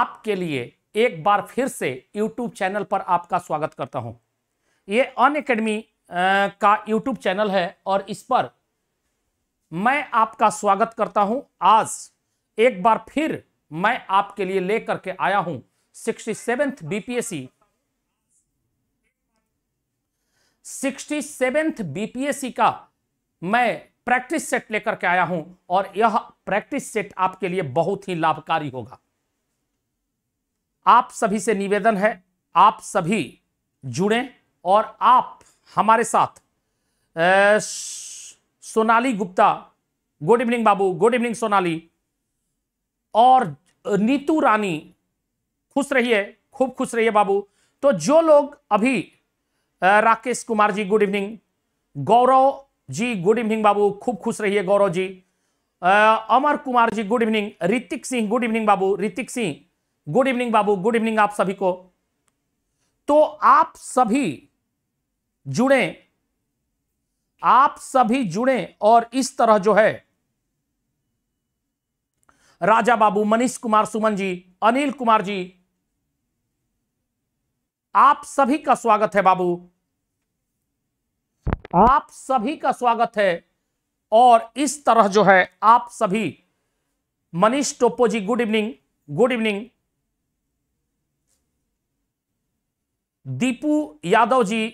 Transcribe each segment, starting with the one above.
आपके लिए एक बार फिर से YouTube चैनल पर आपका स्वागत करता हूं ये अन अकेडमी का YouTube चैनल है और इस पर मैं आपका स्वागत करता हूं आज एक बार फिर मैं आपके लिए लेकर के आया हूं sixty seventh BPSC sixty seventh BPSC का मैं प्रैक्टिस सेट लेकर के आया हूं और यह प्रैक्टिस सेट आपके लिए बहुत ही लाभकारी होगा आप सभी से निवेदन है आप सभी जुड़ें और आप हमारे साथ ए, सोनाली गुप्ता गुड इवनिंग बाबू गुड इवनिंग सोनाली और नीतू रानी खुश रहिए खूब खुश रहिए बाबू तो जो लोग अभी Rakesh Kumar ji good evening Gaurav ji good evening बाबू खूब खुश रहिए Gaurav ji Amar Kumar ji good evening Hrithik Singh good evening बाबू ऋतिक सिंह गुड इवनिंग बाबू गुड इवनिंग आप सभी को तो आप सभी जुड़े आप सभी जुड़े और इस तरह जो है राजा बाबू मनीष कुमार सुमन जी अनिल कुमार जी आप सभी का स्वागत है बाबू आप सभी का स्वागत है और इस तरह जो है आप सभी Manish Topo ji good evening good evening Deepu Yadav ji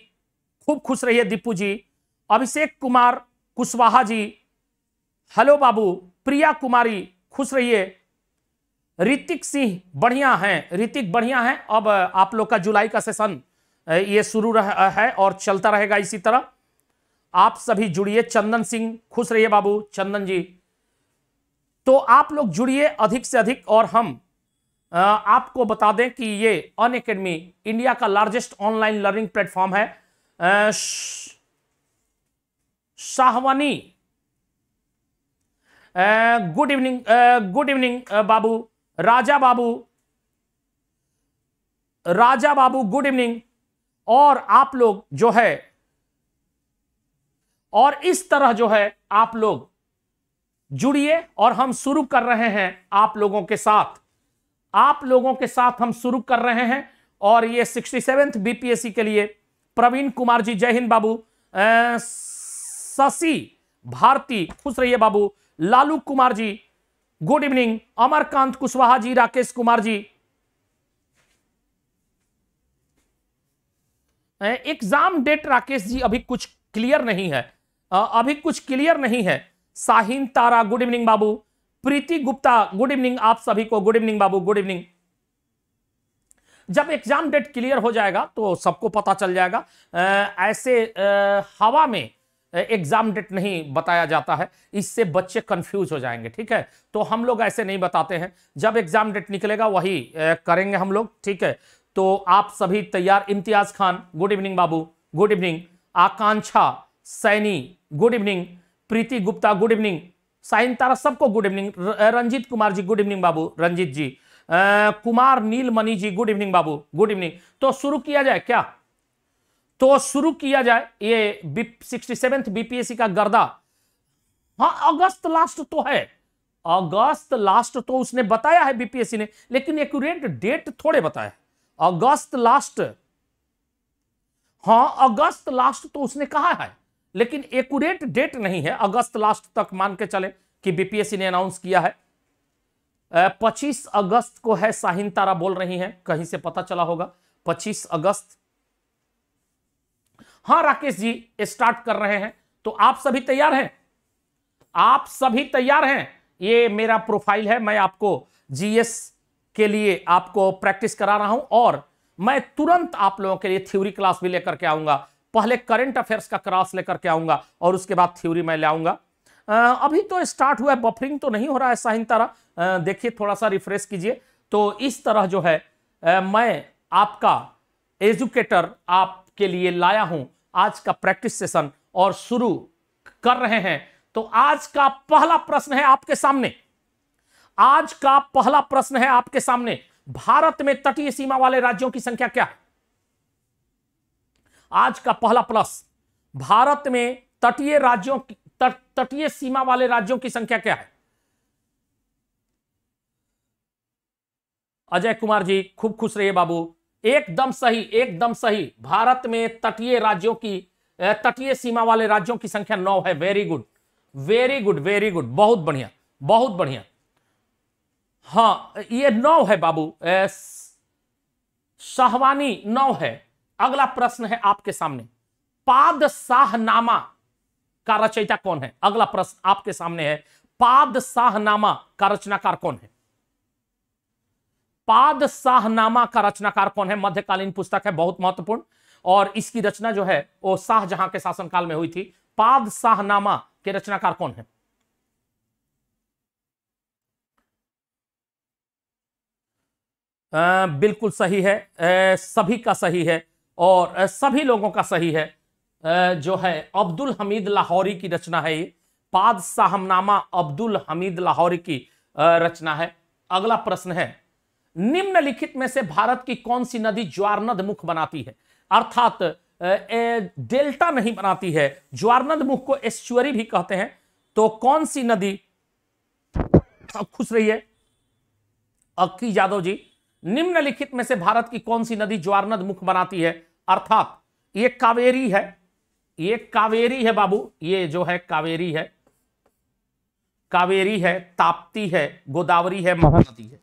खूब खुश रहिए दीपू जी अभिषेक कुमार कुशवाहा जी हेलो बाबू प्रिया कुमारी खुश रहिए ऋतिक सिंह बढ़िया हैं ऋतिक बढ़िया हैं अब आप लोग का जुलाई का सेशन ये शुरू है और चलता रहेगा इसी तरह आप सभी जुड़िए चंदन सिंह खुश रहिए बाबू चंदन जी तो आप लोग जुड़िए अधिक से अधिक और हम आपको बता दें कि ये अन अकेडमी इंडिया का लार्जेस्ट ऑनलाइन लर्निंग प्लेटफॉर्म है Shahwani good evening good evening बाबू राजा बाबू राजा बाबू गुड इवनिंग और आप लोग जो है और इस तरह जो है आप लोग जुड़िए और हम शुरू कर रहे हैं आप लोगों के साथ आप लोगों के साथ हम शुरू कर रहे हैं और ये सिक्सटी सेवेंथ बीपीएससी के लिए प्रवीण कुमार जी जय हिंद बाबू शशि भारती खुश रहिए बाबू Lalu Kumar ji good evening Amarkant Kushwaha ji Rakesh Kumar ji exam date Rakesh ji अभी कुछ क्लियर नहीं है अभी कुछ क्लियर नहीं है साहिन तारा गुड इवनिंग बाबू प्रीति गुप्ता गुड इवनिंग आप सभी को गुड इवनिंग बाबू गुड इवनिंग जब एग्जाम डेट क्लियर हो जाएगा तो सबको पता चल जाएगा आ, ऐसे आ, हवा में एग्जाम डेट नहीं बताया जाता है इससे बच्चे कंफ्यूज हो जाएंगे ठीक है तो हम लोग ऐसे नहीं बताते हैं जब एग्जाम डेट निकलेगा वही करेंगे हम लोग ठीक है तो आप सभी तैयार इम्तियाज खान गुड इवनिंग बाबू good evening Akanksha Saini good evening Preeti Gupta good evening Sain Tara सबको good evening Ranjeet Kumar ji good evening बाबू रंजीत जी आ, कुमार नीलमणि जी गुड इवनिंग बाबू गुड इवनिंग तो शुरू किया जाए क्या तो शुरू किया जाए ये सिक्सटी सेवेंथ बीपीएससी का गर्दा हाँ अगस्त लास्ट तो है अगस्त लास्ट तो उसने बताया है बीपीएससी ने लेकिन एक्यूरेट डेट थोड़े बताया अगस्त लास्ट हाँ अगस्त लास्ट तो उसने कहा है लेकिन एकूरेट डेट नहीं है अगस्त लास्ट तक मान के चले कि बीपीएससी ने अनाउंस किया है 25 अगस्त को है साहिन तारा बोल रही हैं कहीं से पता चला होगा 25 अगस्त हां राकेश जी स्टार्ट कर रहे हैं तो आप सभी तैयार हैं आप सभी तैयार हैं ये मेरा प्रोफाइल है मैं आपको जीएस के लिए आपको प्रैक्टिस करा रहा हूं और मैं तुरंत आप लोगों के लिए थ्योरी क्लास भी लेकर के आऊंगा पहले करंट अफेयर्स का क्रॉस लेकर के आऊंगा और उसके बाद थ्योरी मैं ले आऊंगा अभी तो स्टार्ट हुआ है बफरिंग तो नहीं हो रहा है साहिन तारा देखिए थोड़ा सा रिफ्रेश कीजिए तो इस तरह जो है आ, मैं आपका एजुकेटर आपके लिए लाया हूं आज का प्रैक्टिस सेशन और शुरू कर रहे हैं तो आज का पहला प्रश्न है आपके सामने आज का पहला प्रश्न है आपके सामने भारत में तटीय सीमा वाले राज्यों की संख्या क्या है आज का पहला प्लस भारत में तटीय राज्यों की तटीय सीमा वाले राज्यों की संख्या क्या है अजय कुमार जी खूब खुश रहिए बाबू एकदम सही एकदम सही भारत में तटीय राज्यों की तटीय सीमा वाले राज्यों की संख्या नौ है very good very good very good बहुत बढ़िया बहुत बढ़िया हाँ ये नौ है बाबू शाहवानी नौ है अगला प्रश्न है आपके सामने पाद शाहनामा का रचयिता कौन है अगला प्रश्न आपके सामने है पाद शाहनामा का रचनाकार कौन है पाद शाहनामा का रचनाकार कौन है मध्यकालीन पुस्तक है बहुत महत्वपूर्ण और इसकी रचना जो है वो शाहजहां के शासनकाल में हुई थी पाद शाहनामा के रचनाकार कौन है आ, बिल्कुल सही है आ, सभी का सही है और सभी लोगों का सही है जो है अब्दुल हमीद लाहौरी की रचना है ये पाद साहमनामा अब्दुल हमीद लाहौरी की रचना है अगला प्रश्न है निम्नलिखित में से भारत की कौन सी नदी ज्वारनद मुख बनाती है अर्थात डेल्टा नहीं बनाती है ज्वारनद मुख को एश्वरी भी कहते हैं तो कौन सी नदी खुश रहिए अक्की यादव जी निम्नलिखित में से भारत की कौन सी नदी ज्वारनद मुख बनाती है अर्थात ये कावेरी है ये कावेरी है बाबू ये जो है कावेरी है कावेरी है ताप्ती है गोदावरी है हाँ। महानदी है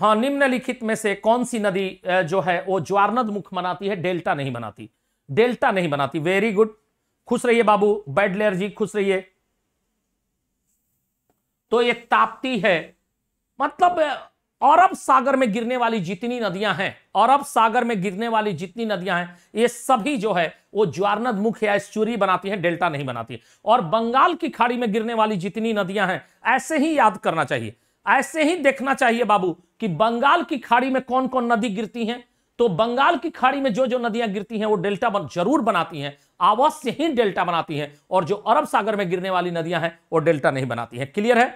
हाँ निम्नलिखित में से कौन सी नदी जो है वो ज्वारनद मुख बनाती है डेल्टा नहीं बनाती डेल्टा नहीं बनाती वेरी गुड खुश रहिए बाबू बैड जी खुश रहिए तो ये ताप्ती है मतलब अरब सागर में गिरने वाली जितनी नदियां हैं अरब सागर में गिरने वाली जितनी नदियां हैं ये सभी जो है वो ज्वारनद मुख या एस्चुरी बनाती हैं डेल्टा नहीं बनाती है। और बंगाल की खाड़ी में गिरने वाली जितनी नदियां हैं ऐसे ही याद करना चाहिए ऐसे ही देखना चाहिए बाबू कि बंगाल की खाड़ी में कौन कौन नदी गिरती हैं तो बंगाल की खाड़ी में जो जो नदियां गिरती हैं वो डेल्टा बन, जरूर बनाती हैं अवश्य ही डेल्टा बनाती हैं और जो अरब सागर में गिरने वाली नदियां हैं वो डेल्टा नहीं बनाती हैं क्लियर है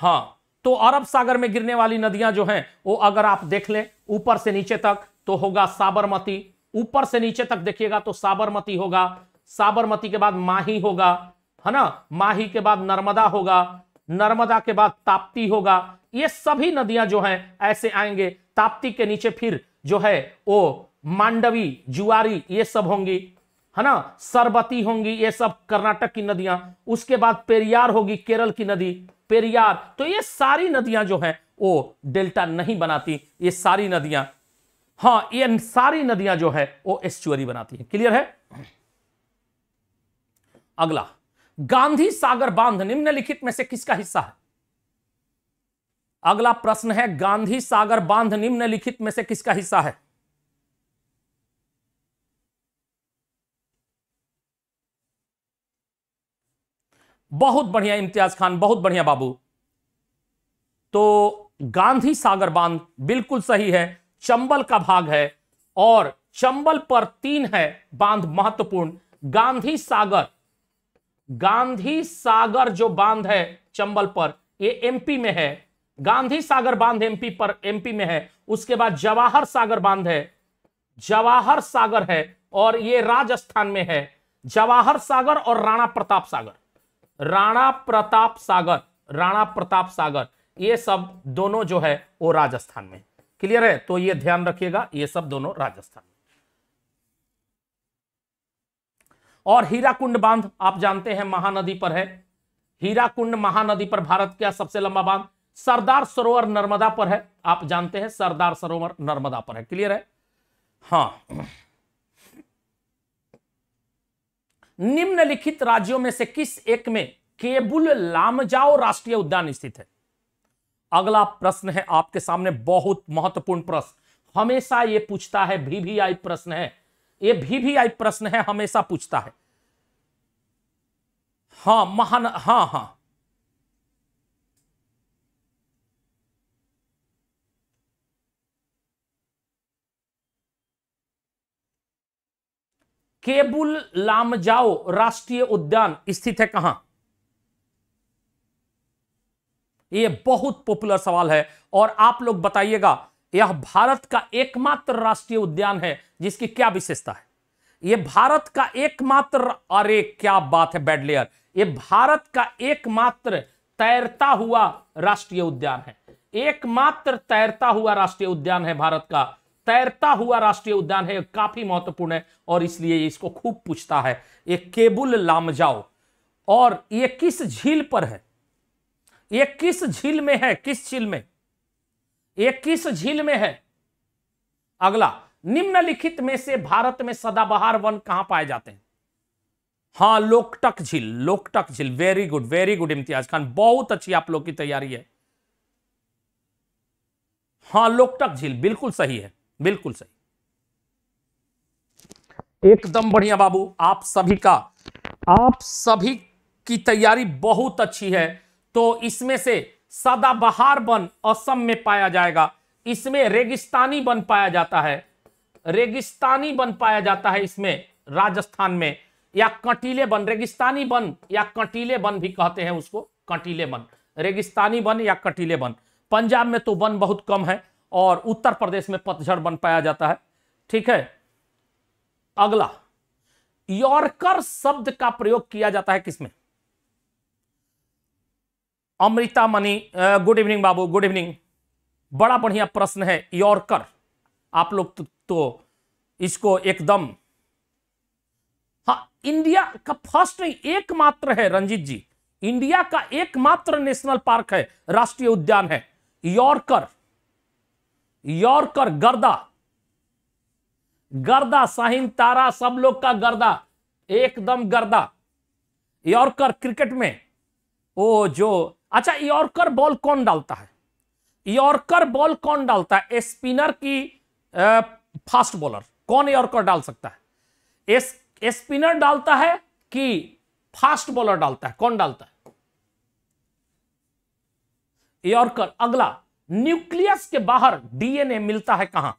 हाँ तो अरब सागर में गिरने वाली नदियां जो हैं वो अगर आप देख लें ऊपर से नीचे तक तो होगा साबरमती ऊपर से नीचे तक देखिएगा तो साबरमती होगा साबरमती के बाद माही होगा है ना माही के बाद नर्मदा होगा नर्मदा के बाद ताप्ती होगा ये सभी नदियां जो हैं ऐसे आएंगे ताप्ती के नीचे फिर जो है वो मांडवी जुआरी ये सब होंगी है ना सरबती होंगी ये सब कर्नाटक की नदियां उसके बाद पेरियार होगी केरल की नदी पेरियार तो ये सारी नदियां जो हैं वो डेल्टा नहीं बनाती ये सारी नदियां हाँ ये सारी नदियां जो है वो एस्चुअरी बनाती हैं क्लियर है अगला गांधी सागर बांध निम्नलिखित में से किसका हिस्सा है अगला प्रश्न है गांधी सागर बांध निम्नलिखित में से किसका हिस्सा है बहुत बढ़िया इम्तियाज खान बहुत बढ़िया बाबू तो गांधी सागर बांध बिल्कुल सही है चंबल का भाग है और चंबल पर तीन है बांध महत्वपूर्ण गांधी सागर गांधी सागर जो बांध है चंबल पर ये एमपी में है गांधी सागर बांध एमपी पर एमपी में है उसके बाद जवाहर सागर बांध है जवाहर सागर है और ये राजस्थान में है जवाहर सागर और राणा प्रताप सागर राणा प्रताप सागर राणा प्रताप सागर ये सब दोनों जो है वो राजस्थान में क्लियर है तो ये ध्यान रखिएगा ये सब दोनों राजस्थान में और हीराकुंड बांध आप जानते हैं महानदी पर है हीराकुंड महानदी पर भारत का सबसे लंबा बांध सरदार सरोवर नर्मदा पर है आप जानते हैं सरदार सरोवर नर्मदा पर है क्लियर है हाँ निम्नलिखित राज्यों में से किस एक में केबुल लामजाओ राष्ट्रीय उद्यान स्थित है अगला प्रश्न है आपके सामने बहुत महत्वपूर्ण प्रश्न हमेशा यह पूछता है आई प्रश्न है यह आई प्रश्न है हमेशा पूछता है हाँ महान हाँ हाँ केबुल लामजाओ राष्ट्रीय उद्यान स्थित है कहां यह बहुत पॉपुलर सवाल है और आप लोग बताइएगा यह भारत का एकमात्र राष्ट्रीय उद्यान है जिसकी क्या विशेषता है यह भारत का एकमात्र अरे क्या बात है बैडलेयर यह भारत का एकमात्र तैरता हुआ राष्ट्रीय उद्यान है एकमात्र तैरता हुआ राष्ट्रीय उद्यान है भारत का तैरता हुआ राष्ट्रीय उद्यान है काफी महत्वपूर्ण है और इसलिए इसको खूब पूछता है ये केबुल लामजाओ और ये किस झील पर है ये किस झील में है किस झील में ये किस झील में है अगला निम्नलिखित में से भारत में सदाबहार वन कहां पाए जाते हैं हां लोकटक झील लोकटक झील very good very good Imtiaz Khan बहुत अच्छी आप लोग की तैयारी है हां लोकटक झील बिल्कुल सही है बिल्कुल सही एकदम बढ़िया बाबू आप सभी का आप सभी की तैयारी बहुत अच्छी है तो इसमें से सदाबहार वन असम में पाया जाएगा इसमें रेगिस्तानी बन पाया जाता है रेगिस्तानी बन पाया जाता है इसमें राजस्थान में या कटीले बन रेगिस्तानी बन या कटीले बन भी कहते हैं उसको कटीले बन रेगिस्तानी बन या कटीले वन पंजाब में तो वन बहुत कम है और उत्तर प्रदेश में पतझड़ बन पाया जाता है ठीक है अगला यॉर्कर शब्द का प्रयोग किया जाता है किसमें अमृता मनी गुड इवनिंग बाबू गुड इवनिंग बड़ा बढ़िया प्रश्न है यॉर्कर आप लोग तो, तो इसको एकदम हाँ इंडिया का फर्स्ट एकमात्र है रंजीत जी इंडिया का एकमात्र नेशनल पार्क है राष्ट्रीय उद्यान है यॉर्कर यॉर्कर गर्दा गर्दा साहिन तारा सब लोग का गर्दा एकदम गर्दा यॉर्कर क्रिकेट में ओ जो अच्छा यॉर्कर बॉल कौन डालता है यॉर्कर बॉल कौन डालता है स्पिनर की आ, फास्ट बॉलर कौन यॉर्कर डाल सकता है एस, स्पिनर डालता है कि फास्ट बॉलर डालता है कौन डालता है यॉर्कर अगला न्यूक्लियस के बाहर डीएनए मिलता है कहां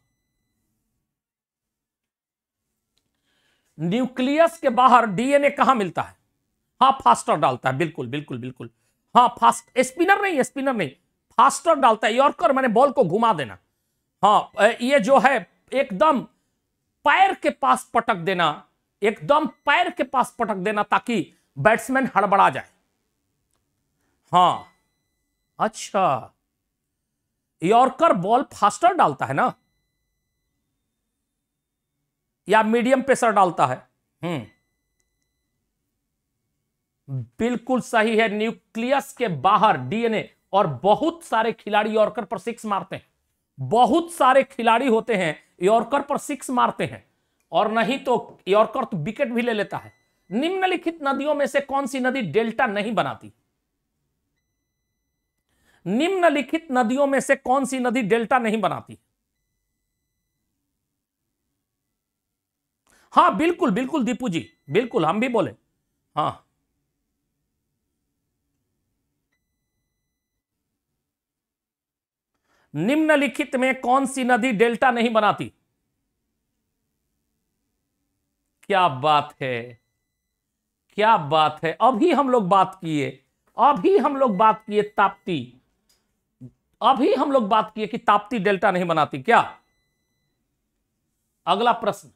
न्यूक्लियस के बाहर डीएनए कहां मिलता है हाँ फास्टर डालता है बिल्कुल बिल्कुल बिल्कुल हाँ फास्ट स्पिनर नहीं स्पिनर नहीं फास्टर डालता है यॉर्कर मैंने बॉल को घुमा देना हाँ ये जो है एकदम पैर के पास पटक देना एकदम पैर के पास पटक देना ताकि बैट्समैन हड़बड़ा जाए हाँ अच्छा यॉर्कर बॉल फास्टर डालता है ना या मीडियम प्रेशर डालता है हम्म बिल्कुल सही है न्यूक्लियस के बाहर डीएनए और बहुत सारे खिलाड़ी यॉर्कर पर सिक्स मारते हैं बहुत सारे खिलाड़ी होते हैं यॉर्कर पर सिक्स मारते हैं और नहीं तो यॉर्कर तो विकेट भी ले लेता है निम्नलिखित नदियों में से कौन सी नदी डेल्टा नहीं बनाती निम्नलिखित नदियों में से कौन सी नदी डेल्टा नहीं बनाती हाँ बिल्कुल बिल्कुल दीपू जी बिल्कुल हम भी बोले हाँ निम्नलिखित में कौन सी नदी डेल्टा नहीं बनाती क्या बात है क्या बात है अभी हम लोग बात किए अभी हम लोग बात किए ताप्ती अभी हम लोग बात किए कि ताप्ती डेल्टा नहीं बनाती क्या अगला प्रश्न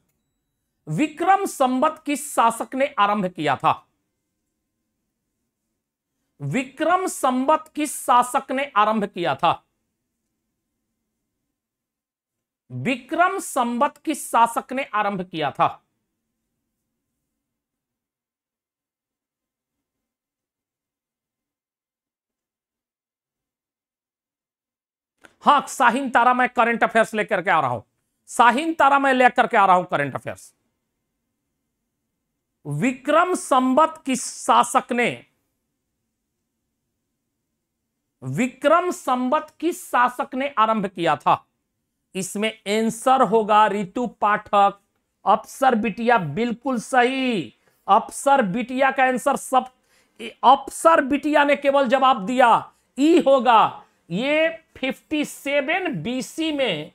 विक्रम संबत किस शासक ने आरंभ किया था विक्रम संबत किस शासक ने आरंभ किया था विक्रम संबत किस शासक ने आरंभ किया था हाँ शाहीन तारा मैं करंट अफेयर्स लेकर के आ रहा हूं शाहीन तारा मैं लेकर के आ रहा हूं करंट अफेयर्स विक्रम संबत किस शासक ने विक्रम संबत किस शासक ने आरंभ किया था इसमें आंसर होगा ऋतु पाठक अफसर बिटिया बिल्कुल सही अफसर बिटिया का आंसर सब अफसर बिटिया ने केवल जवाब दिया ई होगा ये 57 बीसी में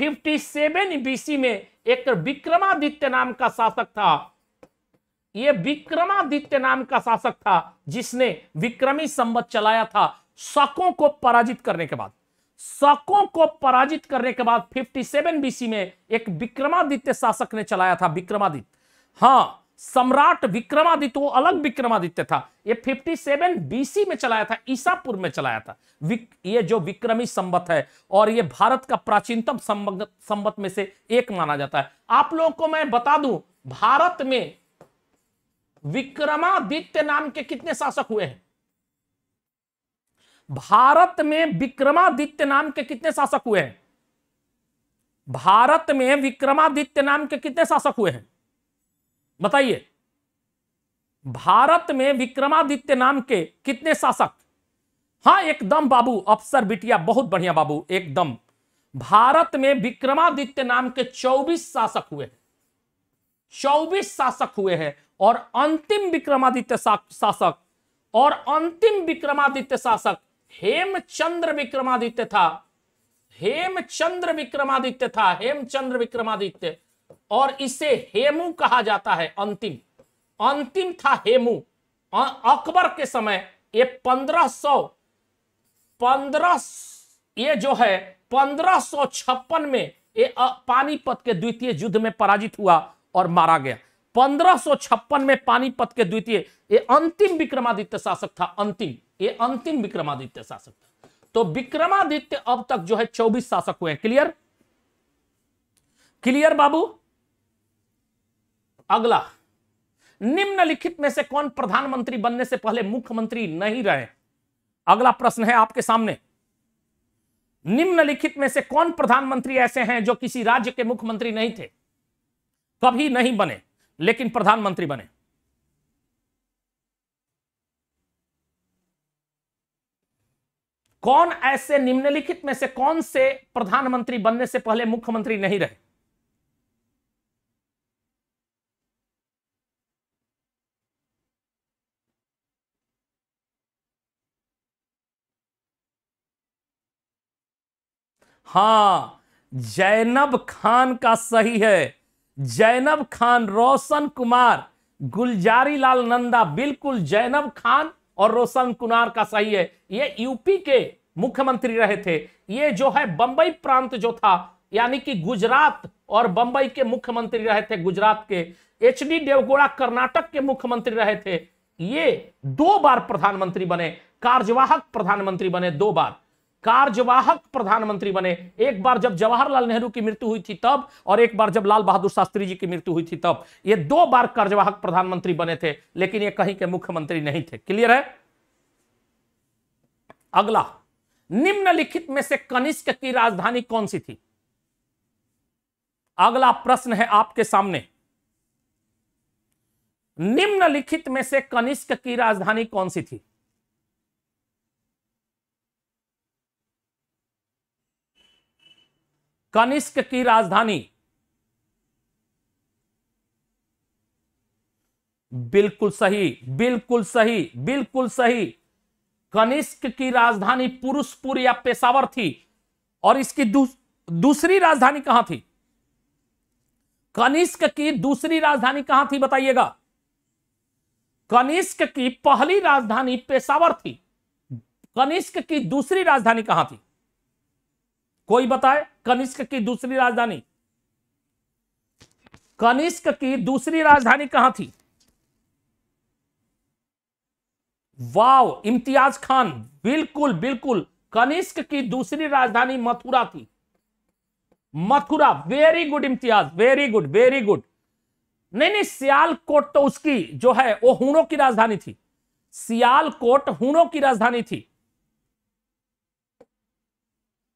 57 बीसी में एक विक्रमादित्य नाम का शासक था ये विक्रमादित्य नाम का शासक था जिसने विक्रमी संबत चलाया था शकों को पराजित करने के बाद शकों को पराजित करने के बाद 57 बीसी में एक विक्रमादित्य शासक ने चलाया था विक्रमादित्य हाँ सम्राट विक्रमादित्य वो अलग विक्रमादित्य था ये 57 बीसी में चलाया था ईसापुर में चलाया था ये जो विक्रमी संबत है और ये भारत का प्राचीनतम संबत में से एक माना जाता है आप लोगों को मैं बता दूं भारत में विक्रमादित्य नाम के कितने शासक हुए हैं भारत में विक्रमादित्य नाम के कितने शासक हुए हैं भारत में विक्रमादित्य नाम के कितने शासक हुए हैं बताइए भारत में विक्रमादित्य नाम के कितने शासक हाँ एकदम बाबू अफसर बिटिया बहुत बढ़िया बाबू एकदम भारत में विक्रमादित्य नाम के 24 शासक हुए हैं 24 शासक हुए हैं और अंतिम विक्रमादित्य शासक और अंतिम विक्रमादित्य शासक हेमचंद्र विक्रमादित्य था हेमचंद्र विक्रमादित्य था हेमचंद्र विक्रमादित्य और इसे हेमू कहा जाता है अंतिम अंतिम था हेमू अकबर के समय ये पंद्रह सौ पंद्रह ये जो है पंद्रह सौ छप्पन में ये पानीपत के द्वितीय युद्ध में पराजित हुआ और मारा गया पंद्रह में पानीपत के द्वितीय ये अंतिम विक्रमादित्य शासक था अंतिम ये अंतिम विक्रमादित्य शासक था तो विक्रमादित्य अब तक जो है चौबीस शासक हुए क्लियर क्लियर बाबू अगला निम्नलिखित में से कौन प्रधानमंत्री बनने से पहले मुख्यमंत्री नहीं रहे अगला प्रश्न है आपके सामने निम्नलिखित में से कौन प्रधानमंत्री ऐसे हैं जो किसी राज्य के मुख्यमंत्री नहीं थे कभी नहीं बने लेकिन प्रधानमंत्री बने कौन ऐसे निम्नलिखित में से कौन से प्रधानमंत्री बनने से पहले मुख्यमंत्री नहीं रहे हाँ जैनब खान का सही है जैनब खान रोशन कुमार गुलजारी लाल नंदा बिल्कुल जैनब खान और रोशन कुमार का सही है ये यूपी के मुख्यमंत्री रहे थे ये जो है बंबई प्रांत जो था यानी कि गुजरात और बंबई के मुख्यमंत्री रहे थे गुजरात के एच डी देवगोड़ा कर्नाटक के मुख्यमंत्री रहे थे ये दो बार प्रधानमंत्री बने कार्यवाहक प्रधानमंत्री बने दो बार कार्यवाहक प्रधानमंत्री बने एक बार जब जवाहरलाल नेहरू की मृत्यु हुई थी तब और एक बार जब लाल बहादुर शास्त्री जी की मृत्यु हुई थी तब ये दो बार कार्यवाहक प्रधानमंत्री बने थे लेकिन ये कहीं के मुख्यमंत्री नहीं थे क्लियर है अगला निम्नलिखित में से कनिष्क की राजधानी कौन सी थी अगला प्रश्न है आपके सामने निम्नलिखित में से कनिष्क की राजधानी कौन सी थी कनिष्क की राजधानी बिल्कुल सही बिल्कुल सही बिल्कुल सही कनिष्क की राजधानी पुरुषपुर या पेशावर थी और इसकी दूस, दूसरी राजधानी कहां थी कनिष्क की दूसरी राजधानी कहां थी बताइएगा कनिष्क की पहली राजधानी पेशावर थी कनिष्क की दूसरी राजधानी कहां थी कोई बताए कनिष्क की दूसरी राजधानी कनिष्क की दूसरी राजधानी कहां थी वाव इम्तियाज खान बिल्कुल बिल्कुल कनिष्क की दूसरी राजधानी मथुरा थी Mathura very good Imtiaz very good very good नहीं नहीं सियालकोट तो उसकी जो है वो हूणों की राजधानी थी सियालकोट हूणों की राजधानी थी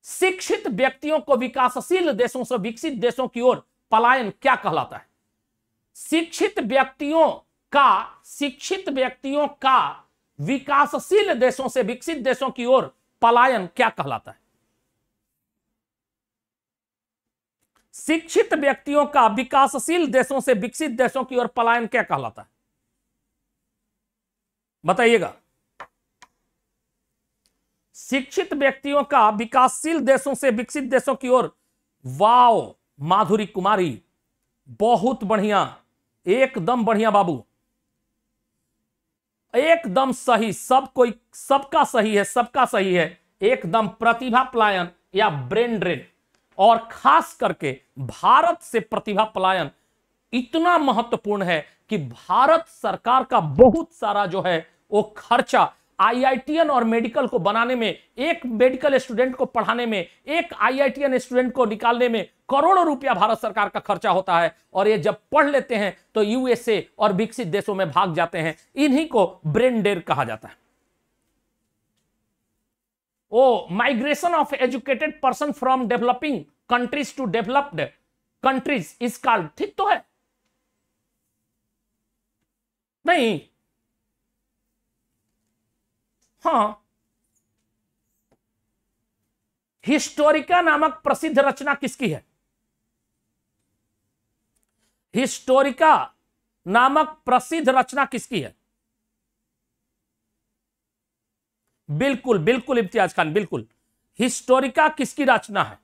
शिक्षित व्यक्तियों को विकासशील देशों से विकसित देशों की ओर पलायन क्या कहलाता है शिक्षित व्यक्तियों का शिक्षित व्यक्तियों का विकासशील देशों से विकसित देशों की ओर पलायन क्या कहलाता है शिक्षित व्यक्तियों का विकासशील देशों से विकसित देशों की ओर पलायन क्या कहलाता है बताइएगा शिक्षित व्यक्तियों का विकासशील देशों से विकसित देशों की ओर वाओ माधुरी कुमारी बहुत बढ़िया एकदम बढ़िया बाबू एकदम सही सब कोई सबका सही है सबका सही है एकदम प्रतिभा पलायन या ब्रेन ड्रेन और खास करके भारत से प्रतिभा पलायन इतना महत्वपूर्ण है कि भारत सरकार का बहुत सारा जो है वो खर्चा आईआईटीएन और मेडिकल को बनाने में एक मेडिकल स्टूडेंट को पढ़ाने में एक आईआईटीएन स्टूडेंट को निकालने में करोड़ों रुपया भारत सरकार का खर्चा होता है और ये जब पढ़ लेते हैं तो यूएसए और विकसित देशों में भाग जाते हैं इन्हीं को ब्रेन डेर कहा जाता है ओ migration of educated person from developing countries to developed countries is called ठीक तो है नहीं हाँ हिस्टोरिका नामक प्रसिद्ध रचना किसकी है हिस्टोरिका नामक प्रसिद्ध रचना किसकी है बिल्कुल बिल्कुल इम्तियाज खान बिल्कुल हिस्टोरिका किसकी रचना है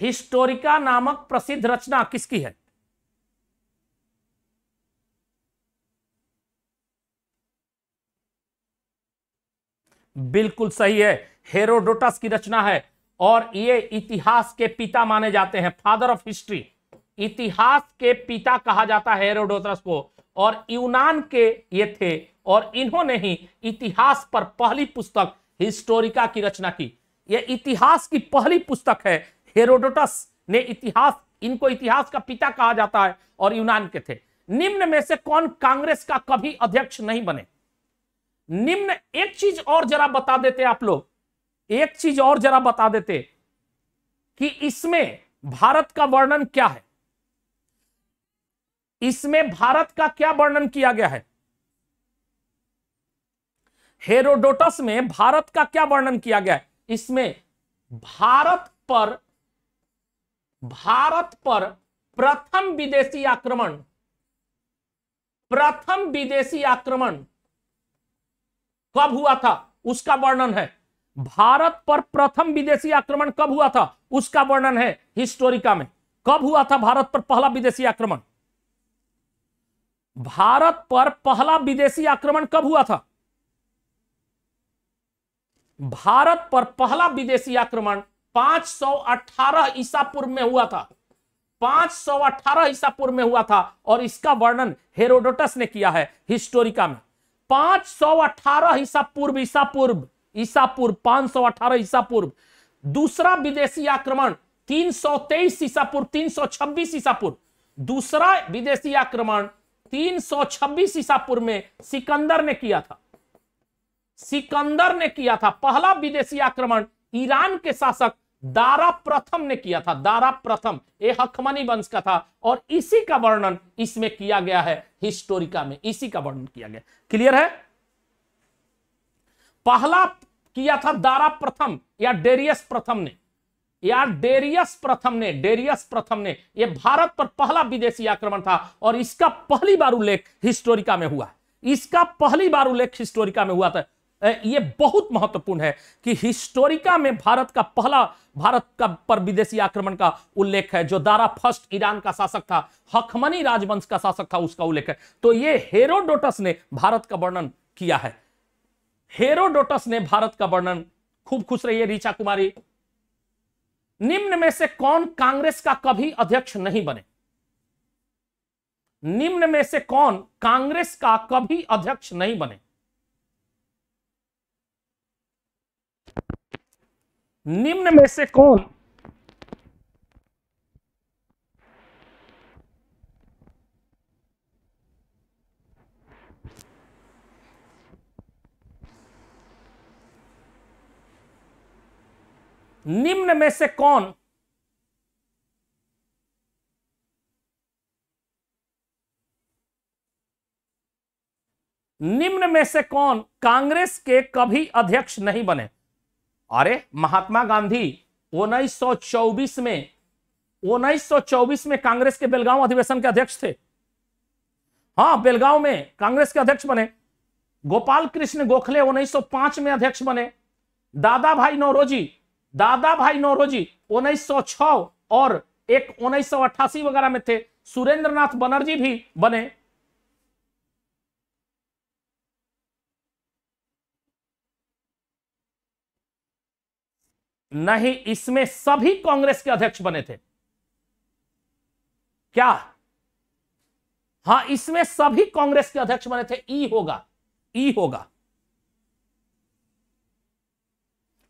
हिस्टोरिका नामक प्रसिद्ध रचना किसकी है बिल्कुल सही है हेरोडोटस की रचना है और ये इतिहास के पिता माने जाते हैं फादर ऑफ हिस्ट्री इतिहास के पिता कहा जाता है हेरोडोटस को और यूनान के ये थे और इन्होंने ही इतिहास पर पहली पुस्तक हिस्टोरिका की रचना की यह इतिहास की पहली पुस्तक है हेरोडोटस ने इतिहास इनको इतिहास का पिता कहा जाता है और यूनान के थे निम्न में से कौन कांग्रेस का कभी अध्यक्ष नहीं बने निम्न एक चीज और जरा बता देते आप लोग एक चीज और जरा बता देते कि इसमें भारत का वर्णन क्या है इसमें भारत का क्या वर्णन किया गया है हेरोडोटस में भारत का क्या वर्णन किया गया है इसमें भारत पर भारत पर प्रथम विदेशी आक्रमण प्रथम विदेशी आक्रमण कब हुआ था उसका वर्णन है भारत पर प्रथम विदेशी आक्रमण कब हुआ था उसका वर्णन है हिस्टोरिका में कब हुआ था भारत पर पहला विदेशी आक्रमण भारत पर पहला विदेशी आक्रमण कब हुआ था भारत पर पहला विदेशी आक्रमण 518 ईसा पूर्व में हुआ था 518 ईसा पूर्व में हुआ था और इसका वर्णन हेरोडोटस ने किया है हिस्टोरिका में 518 ईसा पूर्व ईसा पूर्व ईसा पूर्व 518 ईसा पूर्व दूसरा विदेशी आक्रमण 323 ईसा पूर्व 326 ईसा पूर्व दूसरा विदेशी आक्रमण 326 ईसा पूर्व में सिकंदर ने किया था सिकंदर ने किया था पहला विदेशी आक्रमण ईरान के शासक दारा प्रथम ने किया था दारा प्रथम ये हकमनी वंश का था और इसी का वर्णन इसमें किया गया है हिस्टोरिका में इसी का वर्णन किया गया क्लियर है पहला किया था दारा प्रथम या डेरियस प्रथम ने या डेरियस प्रथम ने डेरियस प्रथम ने यह भारत पर पहला विदेशी आक्रमण था और इसका पहली बार उल्लेख हिस्टोरिका में हुआ इसका पहली बार उल्लेख हिस्टोरिका में हुआ था ये बहुत महत्वपूर्ण है कि हिस्टोरिका में भारत का पहला भारत का पर विदेशी आक्रमण का उल्लेख है जो दारा फर्स्ट ईरान का शासक था हकमनी राजवंश का शासक था उसका उल्लेख है तो ये हेरोडोटस ने भारत का वर्णन किया है हेरोडोटस ने भारत का वर्णन खूब खुश रहिए रीचा कुमारी निम्न में से कौन कांग्रेस का कभी अध्यक्ष नहीं बने निम्न में से कौन कांग्रेस का कभी अध्यक्ष नहीं बने निम्न में से कौन निम्न में से कौन निम्न में से कौन कांग्रेस के कभी अध्यक्ष नहीं बने अरे महात्मा गांधी उन्नीस में उन्नीस में कांग्रेस के बेलगांव अधिवेशन के अध्यक्ष थे हाँ बेलगांव में कांग्रेस के अध्यक्ष बने गोपाल कृष्ण गोखले 1905 में अध्यक्ष बने दादा भाई नौरोजी दादा भाई नौरोजी 1906 और एक उन्नीस वगैरह में थे सुरेंद्रनाथ बनर्जी भी बने नहीं इसमें सभी कांग्रेस के अध्यक्ष बने थे क्या हां इसमें सभी कांग्रेस के अध्यक्ष बने थे ई होगा ई होगा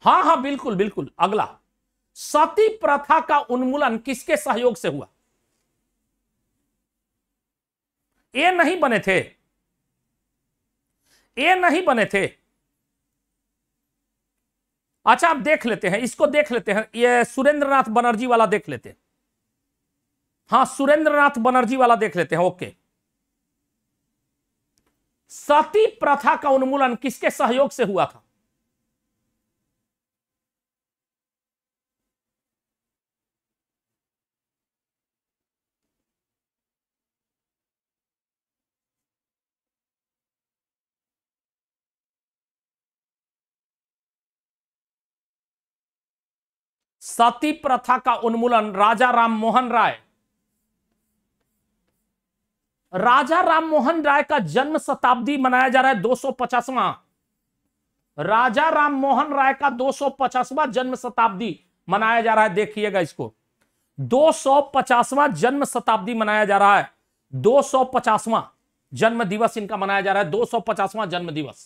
हां हां बिल्कुल बिल्कुल अगला सती प्रथा का उन्मूलन किसके सहयोग से हुआ ये नहीं बने थे ये नहीं बने थे अच्छा आप देख लेते हैं इसको देख लेते हैं ये सुरेंद्रनाथ बनर्जी वाला देख लेते हैं हाँ सुरेंद्रनाथ बनर्जी वाला देख लेते हैं ओके सती प्रथा का उन्मूलन किसके सहयोग से हुआ था सती प्रथा का उन्मूलन राजा राम मोहन राय राजा राम मोहन राय का जन्म शताब्दी मनाया जा रहा है दो सौ राजा राम मोहन राय का दो सौ पचासवा जन्म शताब्दी मनाया जा रहा है देखिएगा इसको दो सौ पचासवा जन्म शताब्दी मनाया जा रहा है दो सौ जन्म दिवस इनका मनाया जा रहा है दो सौ जन्म दिवस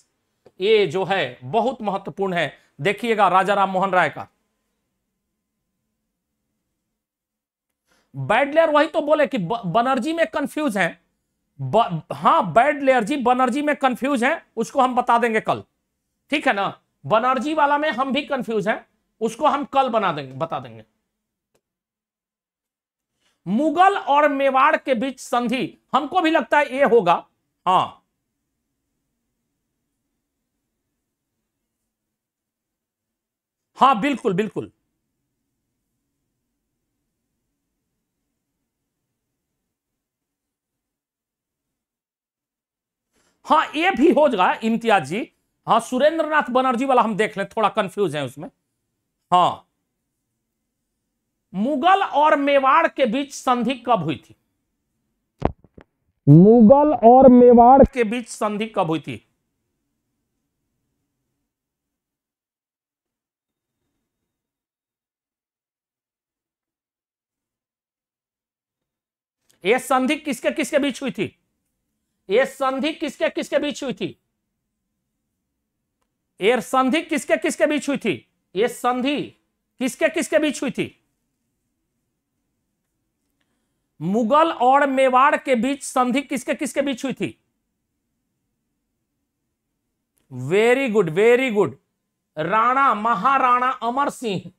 ये जो है बहुत महत्वपूर्ण है देखिएगा राजा राम मोहन राय का बैडलेयर वही तो बोले कि बनर्जी में कंफ्यूज हैं हाँ लेयर जी बनर्जी में कंफ्यूज हैं उसको हम बता देंगे कल ठीक है ना बनर्जी वाला में हम भी कंफ्यूज हैं उसको हम कल बना देंगे बता देंगे मुगल और मेवाड़ के बीच संधि हमको भी लगता है ये होगा हाँ हाँ बिल्कुल बिल्कुल हाँ ये भी हो जाएगा इम्तियाज जी हाँ सुरेंद्र नाथ बनर्जी वाला हम देख लें थोड़ा कंफ्यूज है उसमें हाँ मुगल और मेवाड़ के बीच संधि कब हुई थी मुगल और मेवाड़ के बीच संधि कब हुई थी यह संधि किसके किसके बीच हुई थी ये संधि किसके किसके बीच हुई थी ये संधि किसके किसके बीच हुई थी ये संधि किसके किसके बीच हुई थी मुगल और मेवाड़ के बीच संधि किसके किसके बीच हुई थी very good very good Rana Maharana Amar Singh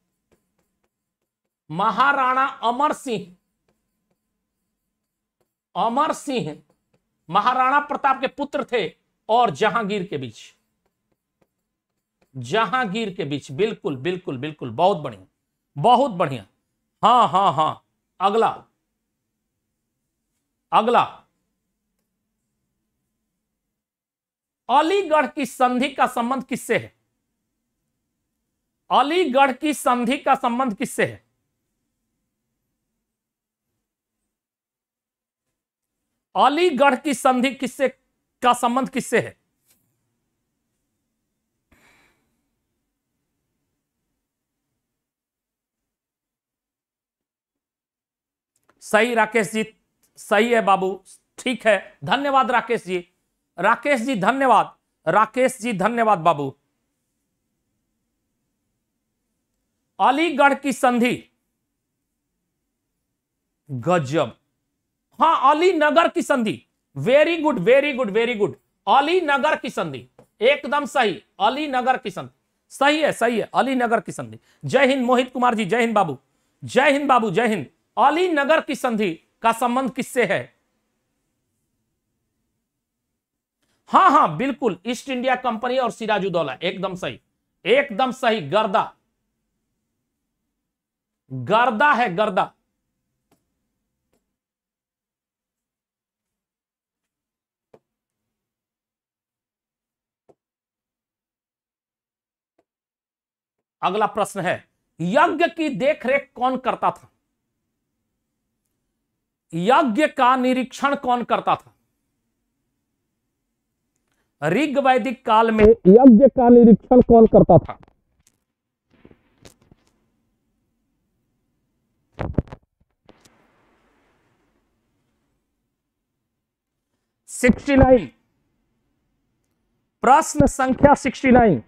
Maharana Amar Singh Amar Singh Maharana Pratap के पुत्र थे और जहांगीर के बीच जहांगीर के बीच बिल्कुल बिल्कुल बिल्कुल बहुत बढ़िया बहुत बढ़िया हां हां हां अगला अगला अलीगढ़ की संधि का संबंध किससे है अलीगढ़ की संधि का संबंध किससे है अलीगढ़ की संधि किससे का संबंध किससे है सही राकेश जी सही है बाबू ठीक है धन्यवाद राकेश जी राकेश जी धन्यवाद राकेश जी धन्यवाद बाबू अलीगढ़ की संधि गजब हाँ अली नगर की संधि very good very good very good Alinagar की संधि एकदम सही अली नगर की संधि सही है सही है अली नगर की संधि जय हिंद मोहित कुमार जी जय हिंद बाबू जय हिंद बाबू जय हिंद अली नगर की संधि का संबंध किससे है हाँ हाँ बिल्कुल ईस्ट इंडिया कंपनी और सिराजुद्दौला एकदम सही एकदम सही गर्दा गर्दा है गर्दा अगला प्रश्न है यज्ञ की देखरेख कौन करता था यज्ञ का निरीक्षण कौन करता था ऋग वैदिक काल में यज्ञ का निरीक्षण कौन करता था सिक्सटी नाइन प्रश्न संख्या सिक्सटी नाइन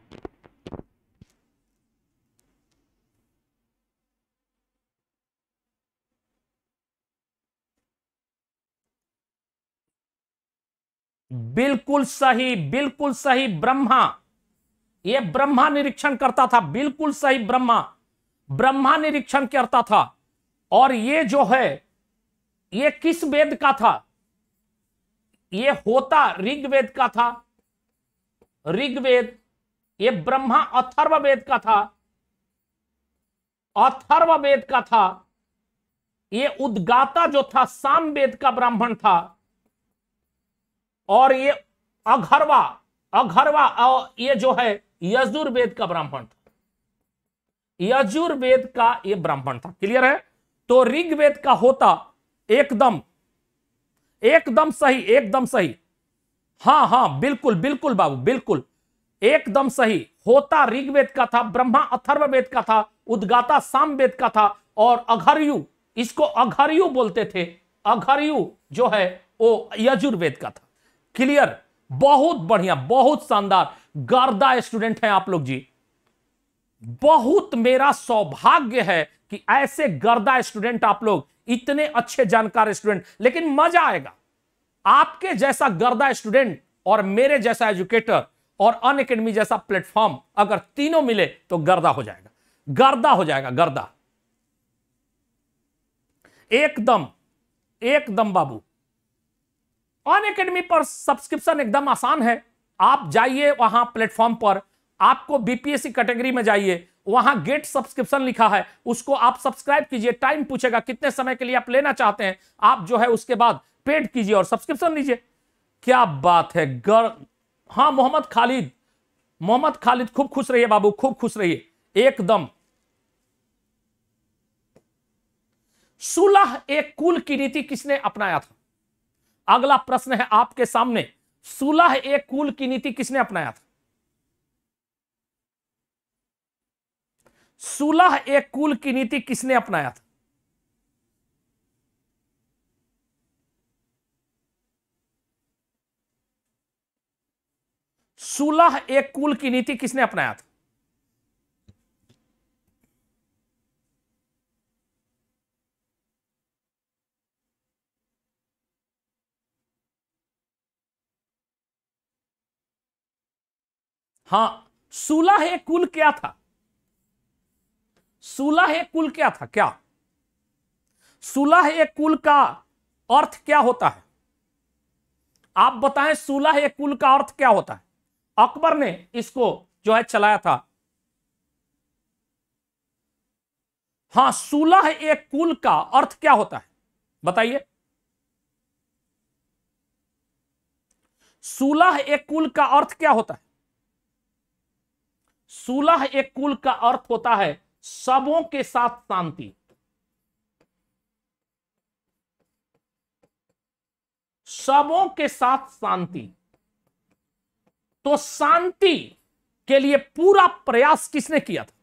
बिल्कुल सही बिल्कुल सही ब्रह्मा ये ब्रह्मा निरीक्षण करता था बिल्कुल सही ब्रह्मा ब्रह्मा निरीक्षण करता था और ये जो है ये किस वेद का था ये होता ऋग्वेद का था ऋग्वेद ये ब्रह्मा अथर्व वेद का था अथर्व वेद का था ये उद्गाता जो था साम वेद का ब्राह्मण था और ये अघरवा अघरवा ये जो है यजुर्वेद का ब्राह्मण था यजुर्वेद का ये ब्राह्मण था क्लियर है तो ऋग्वेद का होता एकदम एकदम सही एकदम सही हां हां बिल्कुल बिल्कुल बाबू बिल्कुल एकदम सही होता ऋग्वेद का था ब्रह्मा अथर्ववेद का था उद्गाता सामवेद का था और अघरयु इसको अघरयु बोलते थे अघरयु जो है वो यजुर्वेद का था क्लियर बहुत बढ़िया बहुत शानदार गर्दा स्टूडेंट हैं आप लोग जी बहुत मेरा सौभाग्य है कि ऐसे गर्दा स्टूडेंट आप लोग इतने अच्छे जानकार स्टूडेंट लेकिन मजा आएगा आपके जैसा गर्दा स्टूडेंट और मेरे जैसा एजुकेटर और अन अकेडमी जैसा प्लेटफॉर्म अगर तीनों मिले तो गर्दा हो जाएगा गर्दा हो जाएगा गर्दा एकदम एकदम बाबू ऑन एकेडमी पर सब्सक्रिप्शन एकदम आसान है आप जाइए वहां प्लेटफॉर्म पर आपको बीपीएससी कैटेगरी में जाइए वहां गेट सब्सक्रिप्शन लिखा है उसको आप सब्सक्राइब कीजिए टाइम पूछेगा कितने समय के लिए आप लेना चाहते हैं आप जो है उसके बाद पेड कीजिए और सब्सक्रिप्शन लीजिए क्या बात है गर हाँ मोहम्मद खालिद मोहम्मद खालिद खूब खुश रहिए बाबू खूब खुश रहिए एकदम सुलह एक कुल की नीति किसने अपनाया था अगला प्रश्न है आपके सामने सुलह एक कुल की नीति किसने अपनाया था सुलह एक कुल की नीति किसने अपनाया था सुलह एक कुल की नीति किसने अपनाया था हाँ सुलह है कुल क्या था सुलह है कुल क्या था क्या सुलह कुल का अर्थ क्या होता है आप बताएं सुलह कुल का अर्थ क्या होता है अकबर ने इसको जो है चलाया था हां सुलह एक कुल का अर्थ क्या होता है बताइए सुलह एक कुल का अर्थ क्या होता है सुलह एक कुल का अर्थ होता है सबों के साथ शांति सबों के साथ शांति तो शांति के लिए पूरा प्रयास किसने किया था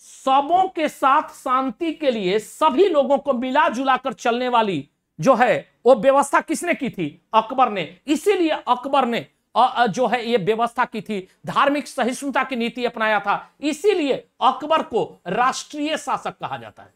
सबों के साथ शांति के लिए सभी लोगों को मिला जुलाकर चलने वाली जो है वो व्यवस्था किसने की थी अकबर ने इसीलिए अकबर ने जो है ये व्यवस्था की थी धार्मिक सहिष्णुता की नीति अपनाया था इसीलिए अकबर को राष्ट्रीय शासक कहा जाता है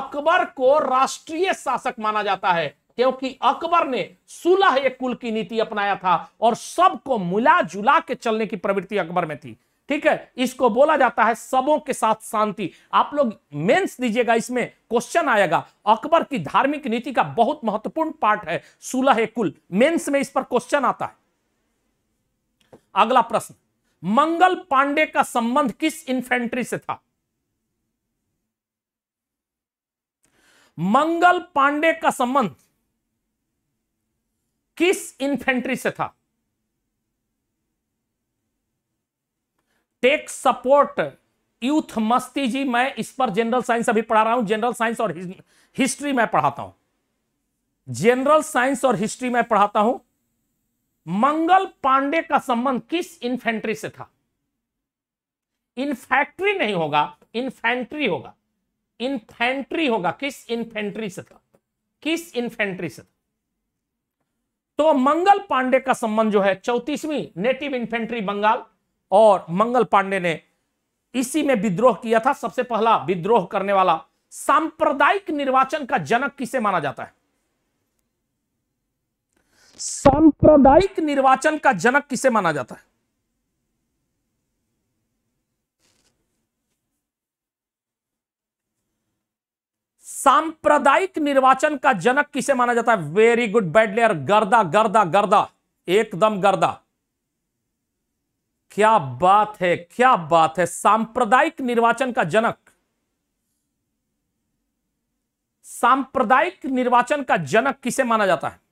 अकबर को राष्ट्रीय शासक माना जाता है क्योंकि अकबर ने सुलह एक कुल की नीति अपनाया था और सबको मिला जुला के चलने की प्रवृत्ति अकबर में थी ठीक है इसको बोला जाता है सबों के साथ शांति आप लोग मेंस दीजिएगा इसमें क्वेश्चन आएगा अकबर की धार्मिक नीति का बहुत महत्वपूर्ण पार्ट है सुलह कुल मेंस में इस पर क्वेश्चन आता है अगला प्रश्न मंगल पांडे का संबंध किस इन्फेंट्री से था मंगल पांडे का संबंध किस इन्फेंट्री से था टेक सपोर्ट यूथ मस्ती जी मैं इस पर जनरल साइंस अभी पढ़ा रहा हूं जनरल साइंस और हिस्ट्री में पढ़ाता हूं जनरल साइंस और हिस्ट्री में पढ़ाता हूं मंगल पांडे का संबंध किस इन्फेंट्री से था इन्फैक्ट्री नहीं होगा इन्फेंट्री होगा इन्फेंट्री होगा किस इन्फेंट्री से था किस इन्फेंट्री से था तो मंगल पांडे का संबंध जो है चौतीसवीं नेटिव इन्फेंट्री बंगाल और मंगल पांडे ने इसी में विद्रोह किया था सबसे पहला विद्रोह करने वाला सांप्रदायिक निर्वाचन का जनक किसे माना जाता है सांप्रदायिक निर्वाचन का जनक किसे माना जाता है सांप्रदायिक निर्वाचन का जनक किसे माना जाता है वेरी गुड बैडलेयर गर्दा गर्दा गर्दा एकदम गर्दा क्या बात है क्या बात है सांप्रदायिक निर्वाचन का जनक सांप्रदायिक निर्वाचन का जनक किसे माना जाता है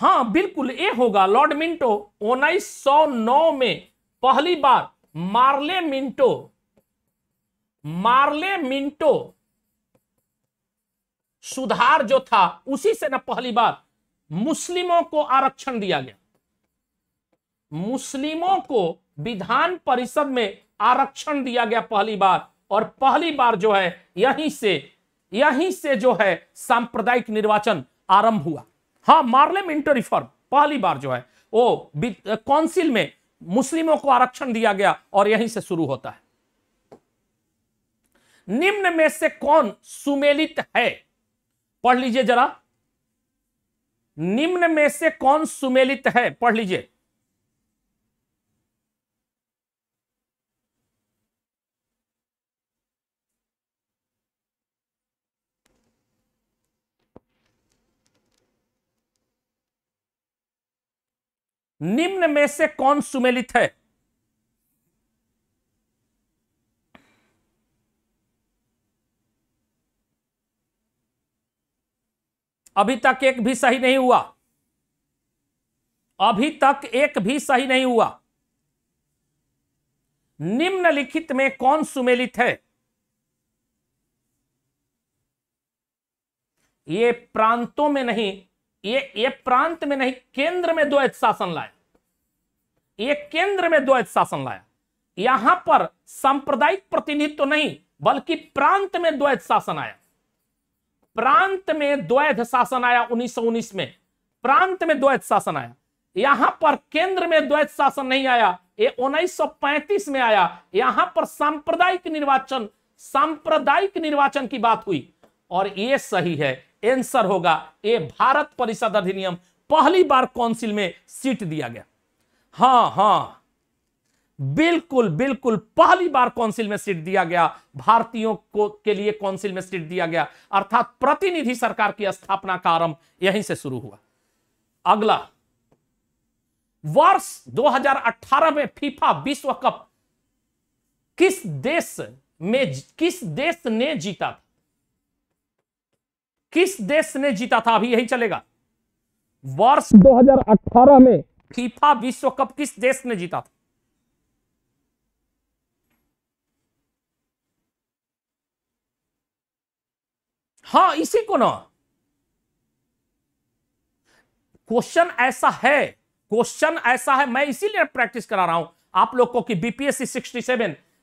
हाँ बिल्कुल ये होगा लॉर्ड मिंटो उन्नीस सौ नौ में पहली बार मार्ले मिंटो मार्ले मिंटो सुधार जो था उसी से ना पहली बार मुस्लिमों को आरक्षण दिया गया मुस्लिमों को विधान परिषद में आरक्षण दिया गया पहली बार और पहली बार जो है यहीं से यहीं से जो है सांप्रदायिक निर्वाचन आरंभ हुआ हाँ मार्लेम इंटर रिफॉर्म पहली बार जो है वो काउंसिल में मुस्लिमों को आरक्षण दिया गया और यहीं से शुरू होता है निम्न में से कौन सुमेलित है पढ़ लीजिए जरा निम्न में से कौन सुमेलित है पढ़ लीजिए निम्न में से कौन सुमेलित है अभी तक एक भी सही नहीं हुआ अभी तक एक भी सही नहीं हुआ निम्नलिखित में कौन सुमेलित है ये प्रांतों में नहीं ये ये प्रांत में नहीं केंद्र में द्वैत शासन लाया ये केंद्र में द्वैत शासन लाया यहां पर सांप्रदायिक प्रतिनिधित्व तो नहीं बल्कि प्रांत में द्वैत शासन आया प्रांत में द्वैत शासन आया 1919 में प्रांत में द्वैत शासन आया यहां पर केंद्र में द्वैत शासन नहीं आया ये 1935 में आया यहां पर सांप्रदायिक निर्वाचन सांप्रदायिक निर्वाचन की बात हुई और ये सही है एंसर होगा ए भारत परिषद अधिनियम पहली बार काउंसिल में सीट दिया गया हां हां बिल्कुल बिल्कुल पहली बार काउंसिल में सीट दिया गया भारतीयों को के लिए काउंसिल में सीट दिया गया अर्थात प्रतिनिधि सरकार की स्थापना का आरंभ यहीं से शुरू हुआ अगला वर्ष 2018 में फीफा विश्व कप किस देश में किस देश ने जीता था किस देश ने जीता था अभी यही चलेगा वर्ष 2018 में फीफा विश्व कप किस देश ने जीता था हां इसी को ना क्वेश्चन ऐसा है क्वेश्चन ऐसा है मैं इसीलिए प्रैक्टिस करा रहा हूं आप लोग को कि बीपीएससी 67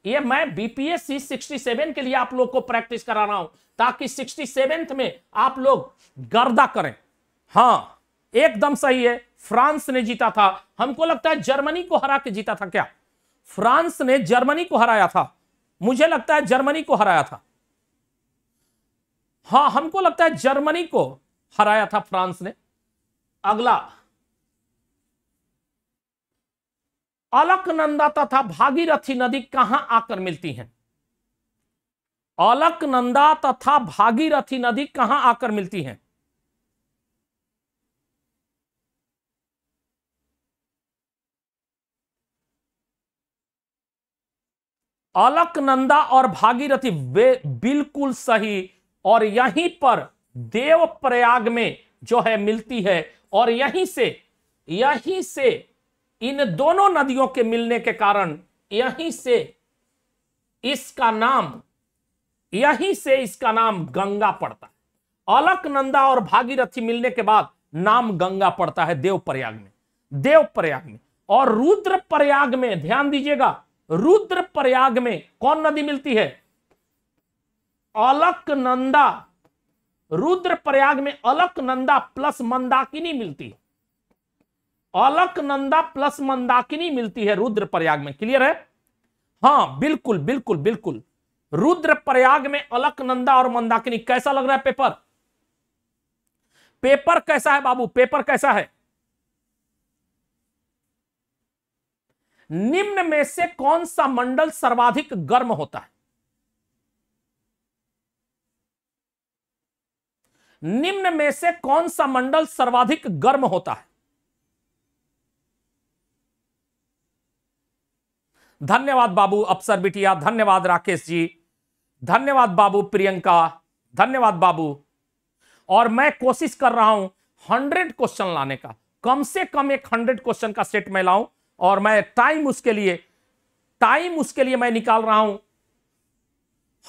ये मैं बीपीएससी 67 के लिए आप लोग को प्रैक्टिस करा रहा हूं ताकि 67 में आप लोग गर्दा करें हाँ एकदम सही है फ्रांस ने जीता था हमको लगता है जर्मनी को हरा के जीता था क्या फ्रांस ने जर्मनी को हराया था मुझे लगता है जर्मनी को हराया था हाँ हमको लगता है जर्मनी को हराया था फ्रांस ने अगला अलकनंदा तथा भागीरथी नदी कहां आकर मिलती हैं अलकनंदा तथा भागीरथी नदी कहां आकर मिलती हैं अलकनंदा और भागीरथी वे बिल्कुल सही और यहीं पर देवप्रयाग में जो है मिलती है और यहीं से यहीं से इन दोनों नदियों के मिलने के कारण यहीं से इसका नाम यहीं से इसका नाम गंगा पड़ता है अलकनंदा और भागीरथी मिलने के बाद नाम गंगा पड़ता है देव प्रयाग में देव प्रयाग में और रुद्र प्रयाग में ध्यान दीजिएगा रुद्र प्रयाग में कौन नदी मिलती है अलकनंदा रुद्र प्रयाग में अलकनंदा प्लस मंदाकिनी मिलती है अलकनंदा प्लस मंदाकिनी मिलती है रुद्र प्रयाग में क्लियर है हाँ बिल्कुल बिल्कुल बिल्कुल रुद्र प्रयाग में अलकनंदा और मंदाकिनी कैसा लग रहा है पेपर पेपर कैसा है बाबू पेपर कैसा है निम्न में से कौन सा मंडल सर्वाधिक गर्म होता है निम्न में से कौन सा मंडल सर्वाधिक गर्म होता है धन्यवाद बाबू अफसर बिटिया धन्यवाद राकेश जी धन्यवाद बाबू प्रियंका धन्यवाद बाबू और मैं कोशिश कर रहा हूं हंड्रेड क्वेश्चन लाने का कम से कम एक हंड्रेड क्वेश्चन का सेट मैं लाऊं और मैं टाइम उसके लिए टाइम उसके लिए मैं निकाल रहा हूं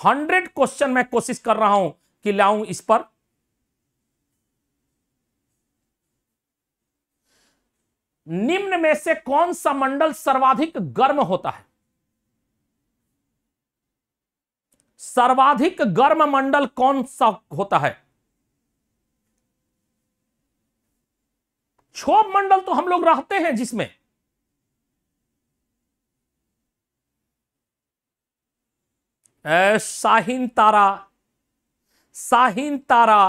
हंड्रेड क्वेश्चन मैं कोशिश कर रहा हूं कि लाऊं इस पर निम्न में से कौन सा मंडल सर्वाधिक गर्म होता है सर्वाधिक गर्म मंडल कौन सा होता है क्षोभ मंडल तो हम लोग रहते हैं जिसमें शाहीन तारा शाहीन तारा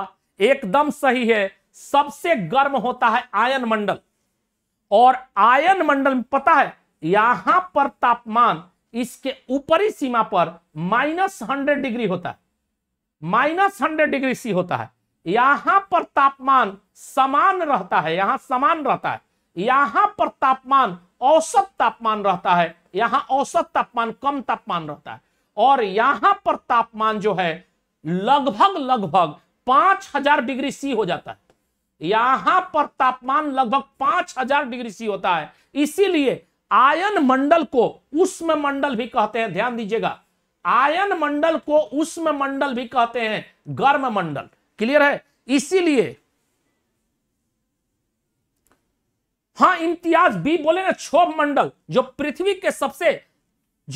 एकदम सही है सबसे गर्म होता है आयन मंडल और आयन मंडल में पता है यहां पर तापमान इसके ऊपरी सीमा पर माइनस हंड्रेड डिग्री होता है माइनस हंड्रेड डिग्री सी होता है यहां पर तापमान समान रहता है यहां समान रहता है यहां पर तापमान औसत तापमान रहता है यहां औसत तापमान कम तापमान रहता है और यहां पर तापमान जो है लगभग लगभग पांच हजार डिग्री सी हो जाता है यहां पर तापमान लगभग पांच हजार डिग्री सी होता है इसीलिए आयन मंडल को उष्म मंडल भी कहते हैं ध्यान दीजिएगा आयन मंडल को उष्म मंडल भी कहते हैं गर्म मंडल क्लियर है इसीलिए हां इम्तियाज बी बोले ना क्षोभ मंडल जो पृथ्वी के सबसे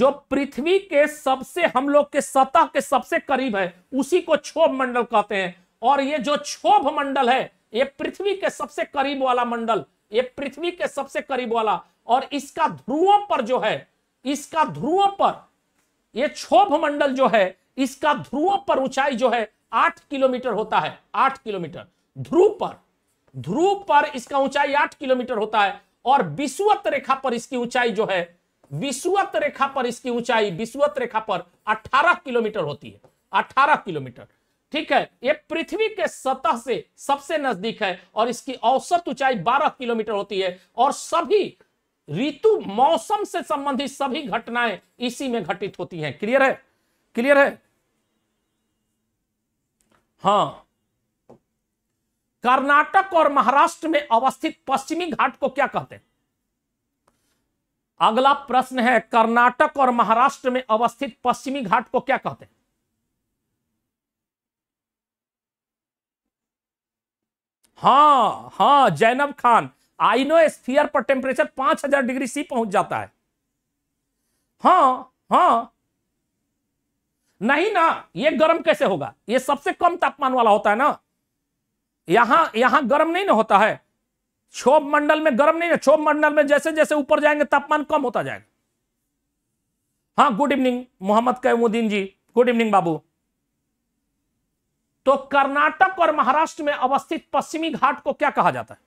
जो पृथ्वी के सबसे हम लोग के सतह के सबसे करीब है उसी को क्षोभ मंडल कहते हैं और ये जो क्षोभ मंडल है ये पृथ्वी के सबसे करीब वाला मंडल ये पृथ्वी के सबसे करीब वाला और इसका ध्रुवों पर जो है इसका ध्रुवों पर यह क्षोभ मंडल जो है इसका ध्रुवों पर ऊंचाई जो है आठ किलोमीटर होता है आठ किलोमीटर ध्रुव पर ध्रुव पर इसका ऊंचाई आठ किलोमीटर होता है और विश्वत रेखा पर इसकी ऊंचाई जो है विश्वत रेखा पर इसकी ऊंचाई विश्वत रेखा पर अठारह किलोमीटर होती है अठारह किलोमीटर ठीक है ये पृथ्वी के सतह से सबसे नजदीक है और इसकी औसत ऊंचाई 12 किलोमीटर होती है और सभी ऋतु मौसम से संबंधित सभी घटनाएं इसी में घटित होती हैं क्लियर है क्लियर है हाँ कर्नाटक और महाराष्ट्र में अवस्थित पश्चिमी घाट को क्या कहते हैं अगला प्रश्न है कर्नाटक और महाराष्ट्र में अवस्थित पश्चिमी घाट को क्या कहते हैं हाँ हाँ जैनब खान आइनो स्फीयर पर टेम्परेचर पांच हजार डिग्री सी पहुंच जाता है हाँ हाँ नहीं ना ये गर्म कैसे होगा ये सबसे कम तापमान वाला होता है ना यहां यहां गर्म नहीं ना होता है क्षोभ मंडल में गर्म नहीं ना क्षोभ मंडल में जैसे जैसे ऊपर जाएंगे तापमान कम होता जाएगा हाँ good evening Mohammad Kaimuddin ji good evening बाबू तो कर्नाटक और महाराष्ट्र में अवस्थित पश्चिमी घाट को क्या कहा जाता है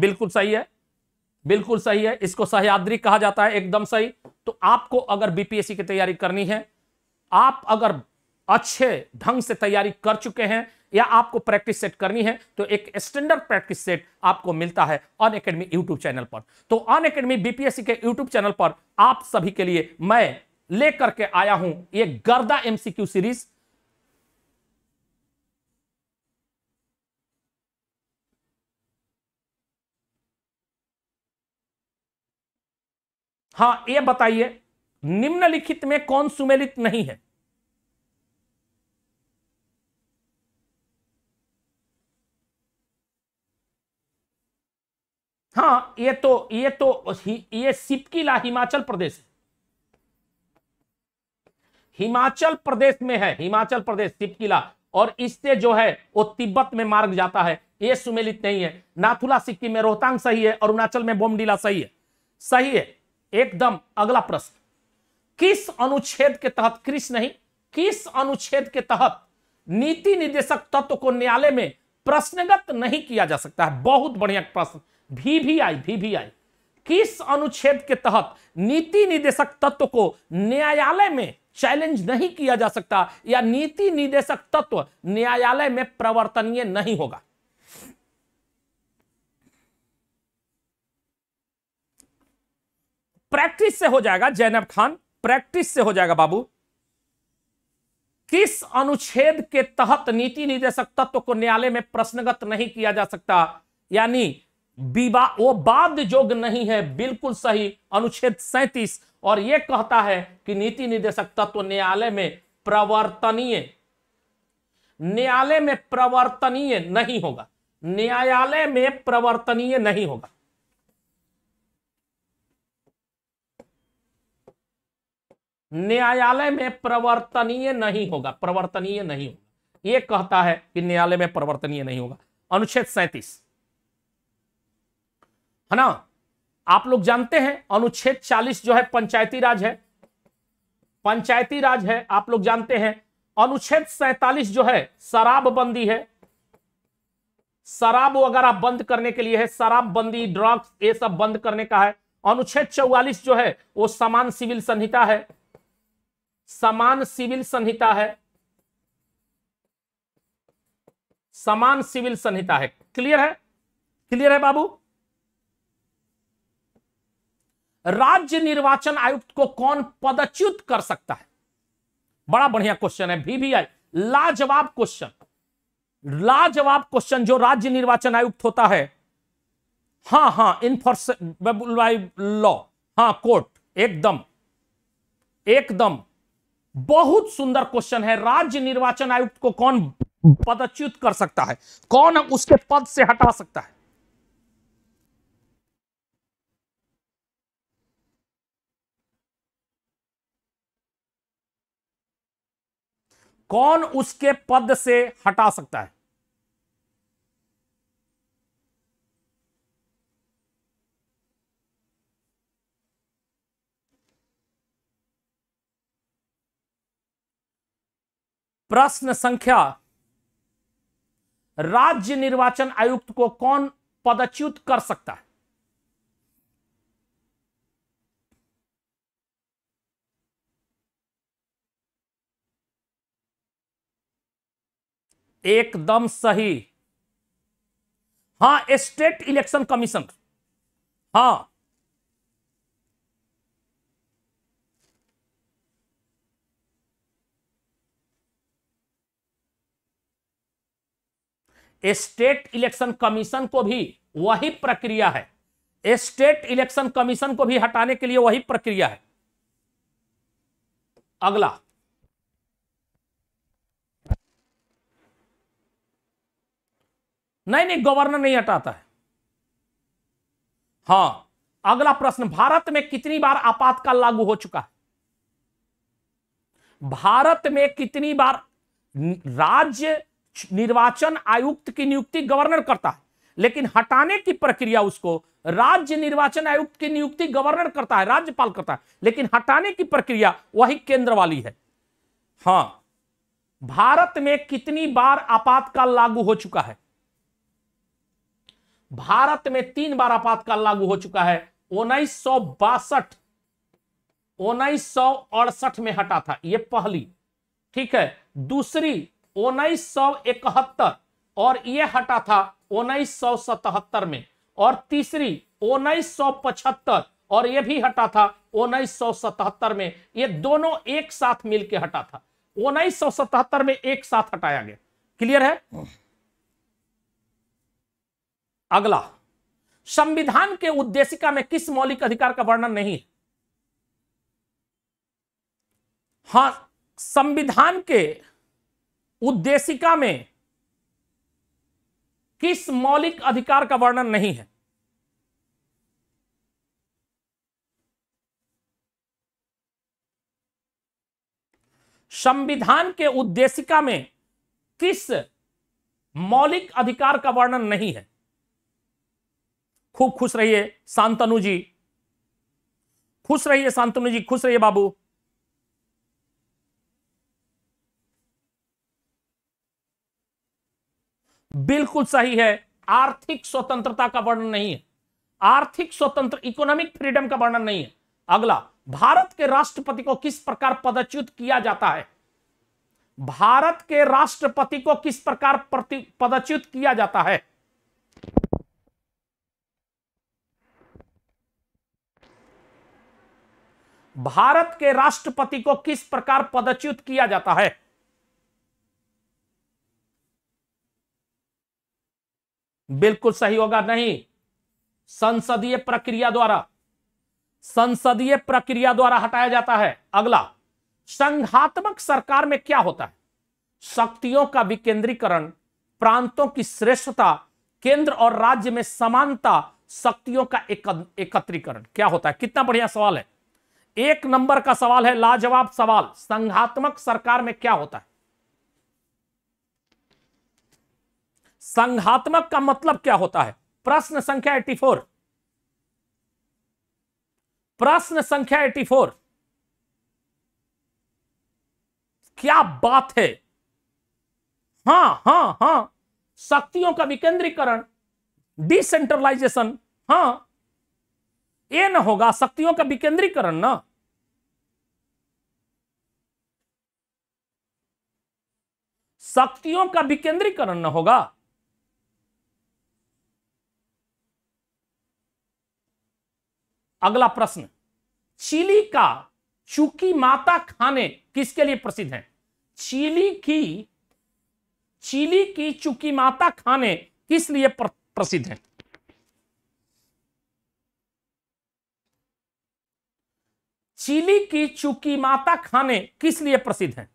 बिल्कुल सही है बिल्कुल सही है इसको सहयाद्री कहा जाता है एकदम सही तो आपको अगर बीपीएससी की तैयारी करनी है आप अगर अच्छे ढंग से तैयारी कर चुके हैं या आपको प्रैक्टिस सेट करनी है तो एक स्टैंडर्ड प्रैक्टिस सेट आपको मिलता है अन अकेडमी यूट्यूब चैनल पर तो अन अकेडमी बीपीएससी के यूट्यूब चैनल पर आप सभी के लिए मैं लेकर के आया हूं ये गर्दा एमसीक्यू सीरीज हां ये बताइए निम्नलिखित में कौन सुमेलित नहीं है हाँ ये तो ये तो ये सिपकिला हिमाचल प्रदेश है हिमाचल प्रदेश में है हिमाचल प्रदेश शिव किला और इससे जो है वो तिब्बत में मार्ग जाता है ये सुमेलित नहीं है नाथुला सिक्किम में रोहतांग सही है अरुणाचल में बोमडीला सही है सही है एकदम अगला प्रश्न किस अनुच्छेद के तहत क्रिस नहीं किस अनुच्छेद के तहत नीति निदेशक तत्व को न्यायालय में प्रश्नगत नहीं किया जा सकता है बहुत बढ़िया प्रश्न भी भी आई भी भी आई किस अनुच्छेद के तहत नीति निदेशक तत्व को न्यायालय में चैलेंज नहीं किया जा सकता या नीति निदेशक तत्व न्यायालय में प्रवर्तनीय नहीं होगा प्रैक्टिस से हो जाएगा जैनब खान प्रैक्टिस से हो जाएगा बाबू किस अनुच्छेद के तहत नीति निदेशक तत्व को न्यायालय में प्रश्नगत नहीं किया जा सकता यानी वो बाद जोग नहीं है बिल्कुल सही अनुच्छेद सैतीस और यह कहता है कि नीति निर्देशक तत्व तो न्यायालय में प्रवर्तनीय न्यायालय में प्रवर्तनीय नहीं होगा न्यायालय में प्रवर्तनीय नहीं होगा न्यायालय में प्रवर्तनीय नहीं होगा प्रवर्तनीय नहीं होगा यह कहता है कि न्यायालय में प्रवर्तनीय नहीं होगा अनुच्छेद सैंतीस है ना आप लोग जानते हैं अनुच्छेद 40 जो है पंचायती राज है पंचायती राज है आप लोग जानते हैं अनुच्छेद 47 जो है शराब बंदी है शराब वगैरह बंद करने के लिए है शराब बंदी ड्रग्स ये सब बंद करने का है अनुच्छेद 44 जो है वो समान सिविल संहिता है समान सिविल संहिता है समान सिविल संहिता है क्लियर है क्लियर है बाबू राज्य निर्वाचन आयुक्त को कौन पदच्युत कर सकता है बड़ा बढ़िया क्वेश्चन है वीवीआई लाजवाब क्वेश्चन लाजवाब क्वेश्चन जो राज्य निर्वाचन आयुक्त होता है हाँ हाँ इनफोर्स लॉ हां कोर्ट एकदम एकदम बहुत सुंदर क्वेश्चन है राज्य निर्वाचन आयुक्त को कौन पदच्युत कर सकता है कौन उसके पद से हटा सकता है कौन उसके पद से हटा सकता है प्रश्न संख्या राज्य निर्वाचन आयुक्त को कौन पदच्युत कर सकता है एकदम सही हाँ स्टेट इलेक्शन कमीशन हां स्टेट इलेक्शन कमीशन को भी वही प्रक्रिया है स्टेट इलेक्शन कमीशन को भी हटाने के लिए वही प्रक्रिया है अगला नहीं नहीं गवर्नर नहीं हटाता है हां अगला प्रश्न भारत में कितनी बार आपातकाल लागू हो चुका है भारत में कितनी बार राज्य निर्वाचन आयुक्त की नियुक्ति गवर्नर करता है लेकिन हटाने की प्रक्रिया उसको राज्य निर्वाचन आयुक्त की नियुक्ति गवर्नर करता है राज्यपाल करता है लेकिन हटाने की प्रक्रिया वही केंद्र वाली है हां भारत में कितनी बार आपातकाल लागू हो चुका है भारत में तीन बार आपातकाल लागू हो चुका है उन्नीस सौ बासठ उन्नीस सौ अड़सठ में हटा था यह पहली ठीक है दूसरी उन्नीस सौ इकहत्तर और यह हटा था उन्नीस सौ सतहत्तर में और तीसरी उन्नीस सौ पचहत्तर और यह भी हटा था उन्नीस सौ सतहत्तर में यह दोनों एक साथ मिलकर हटा था उन्नीस सौ सतहत्तर में एक साथ हटाया गया क्लियर है अगला संविधान के उद्देशिका में किस मौलिक अधिकार का वर्णन नहीं है हां संविधान के उद्देशिका में किस मौलिक अधिकार का वर्णन नहीं है संविधान के उद्देशिका में किस मौलिक अधिकार का वर्णन नहीं है खूब खुश रहिए शांतनु जी खुश रहिए शांतनु जी खुश रहिए बाबू बिल्कुल सही है आर्थिक स्वतंत्रता का वर्णन नहीं है आर्थिक स्वतंत्र इकोनॉमिक फ्रीडम का वर्णन नहीं है अगला भारत के राष्ट्रपति को किस प्रकार पदच्युत किया जाता है भारत के राष्ट्रपति को किस प्रकार पदच्युत किया जाता है भारत के राष्ट्रपति को किस प्रकार पदच्युत किया जाता है बिल्कुल सही होगा नहीं संसदीय प्रक्रिया द्वारा संसदीय प्रक्रिया द्वारा हटाया जाता है अगला संघात्मक सरकार में क्या होता है शक्तियों का विकेंद्रीकरण प्रांतों की श्रेष्ठता केंद्र और राज्य में समानता शक्तियों का एकत्रीकरण क्या होता है कितना बढ़िया सवाल है एक नंबर का सवाल है लाजवाब सवाल संघात्मक सरकार में क्या होता है संघात्मक का मतलब क्या होता है प्रश्न संख्या 84 प्रश्न संख्या 84 क्या बात है हां हां हां शक्तियों का विकेंद्रीकरण डिसेंट्रलाइजेशन हां ये ना होगा शक्तियों का विकेंद्रीकरण ना शक्तियों का विकेंद्रीकरण ना होगा अगला प्रश्न चिली का चुकी माता खाने किसके लिए प्रसिद्ध है चिली की चिली की चुकी माता खाने किस लिए प्रसिद्ध है चिली की चुकी माता खाने किस लिए प्रसिद्ध है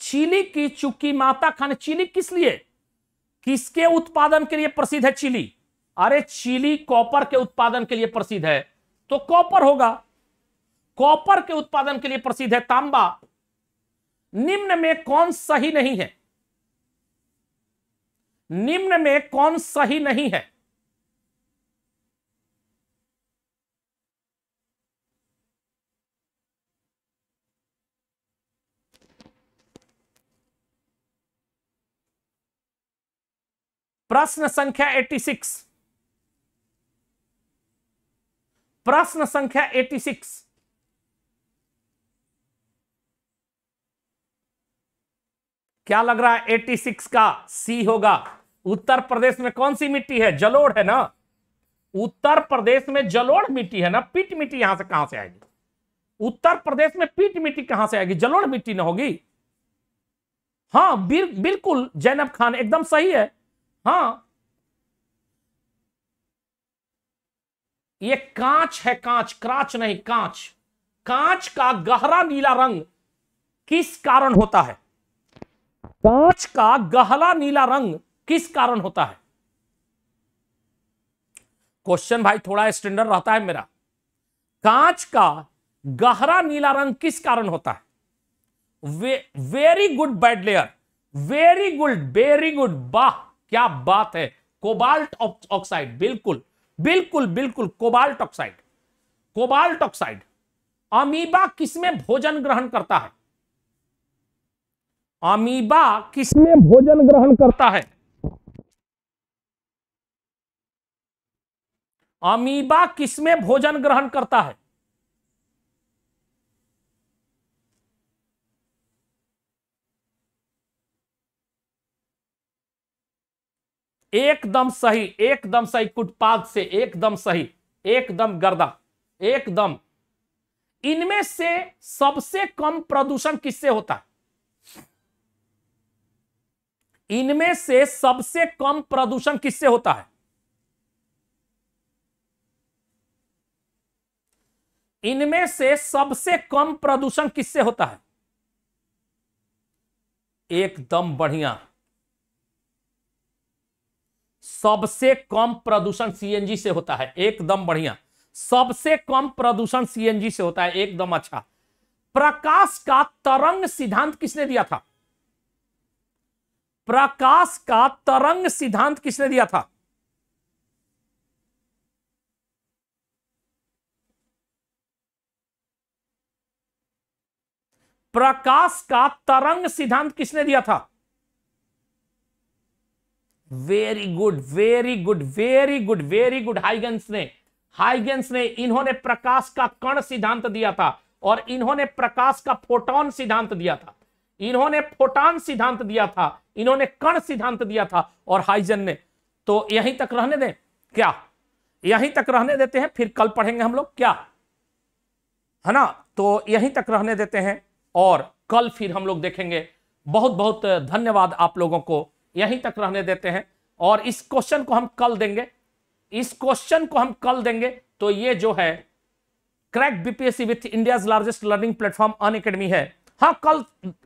चिली की चुकी माता खाने चिली किस लिए किसके उत्पादन के लिए प्रसिद्ध है चिली अरे चिली कॉपर के उत्पादन के लिए प्रसिद्ध है तो कॉपर होगा कॉपर के उत्पादन के लिए प्रसिद्ध है तांबा निम्न में कौन सही नहीं है निम्न में कौन सही नहीं है प्रश्न संख्या 86 प्रश्न संख्या 86 क्या लग रहा है 86 का सी होगा उत्तर प्रदेश में कौन सी मिट्टी है जलोड़ है ना उत्तर प्रदेश में जलोड़ मिट्टी है ना पीट मिट्टी यहां से कहां से आएगी उत्तर प्रदेश में पीट मिट्टी कहां से आएगी जलोड़ मिट्टी ना होगी हाँ बिल्कुल जैनब खान एकदम सही है हाँ ये कांच है कांच क्राच नहीं कांच कांच का गहरा नीला रंग किस कारण होता है कांच का गहरा नीला रंग किस कारण होता है क्वेश्चन भाई थोड़ा स्टैंडर्ड रहता है मेरा कांच का गहरा नीला रंग किस कारण होता है very good bad layer very good very good वाह क्या बात है कोबाल्ट ऑक्साइड बिल्कुल बिल्कुल बिल्कुल cobalt oxide cobalt oxide amoeba किसमें भोजन ग्रहण करता है अमीबा किसमें भोजन ग्रहण करता है अमीबा किसमें भोजन ग्रहण करता है एकदम सही एकदम सही कुटपाद से एकदम सही एकदम गर्दा एकदम इनमें से सबसे कम प्रदूषण किससे होता है इनमें से सबसे कम प्रदूषण किससे होता है इनमें से सबसे कम प्रदूषण किससे होता है एकदम बढ़िया सबसे कम प्रदूषण सीएनजी से होता है एकदम बढ़िया सबसे कम प्रदूषण सीएनजी से होता है एकदम अच्छा प्रकाश का तरंग सिद्धांत किसने दिया था प्रकाश का तरंग सिद्धांत किसने दिया था प्रकाश का तरंग सिद्धांत किसने दिया था very good very good very good very good Huygens ने हाइगेंस ने इन्होंने प्रकाश का कण सिद्धांत दिया था और इन्होंने प्रकाश का फोटोन सिद्धांत दिया था इन्होंने फोटोन सिद्धांत दिया था इन्होंने कण सिद्धांत दिया था और हाइजन ने तो यहीं तक रहने दें क्या यहीं तक रहने देते हैं फिर कल पढ़ेंगे हम लोग क्या है ना तो यहीं तक रहने देते हैं और कल फिर हम लोग देखेंगे बहुत बहुत धन्यवाद आप लोगों को यहीं तक रहने देते हैं और इस क्वेश्चन को हम कल देंगे इस क्वेश्चन को हम कल देंगे तो ये जो है crack BPSC with India largest learning platform Unacademy है हाँ कल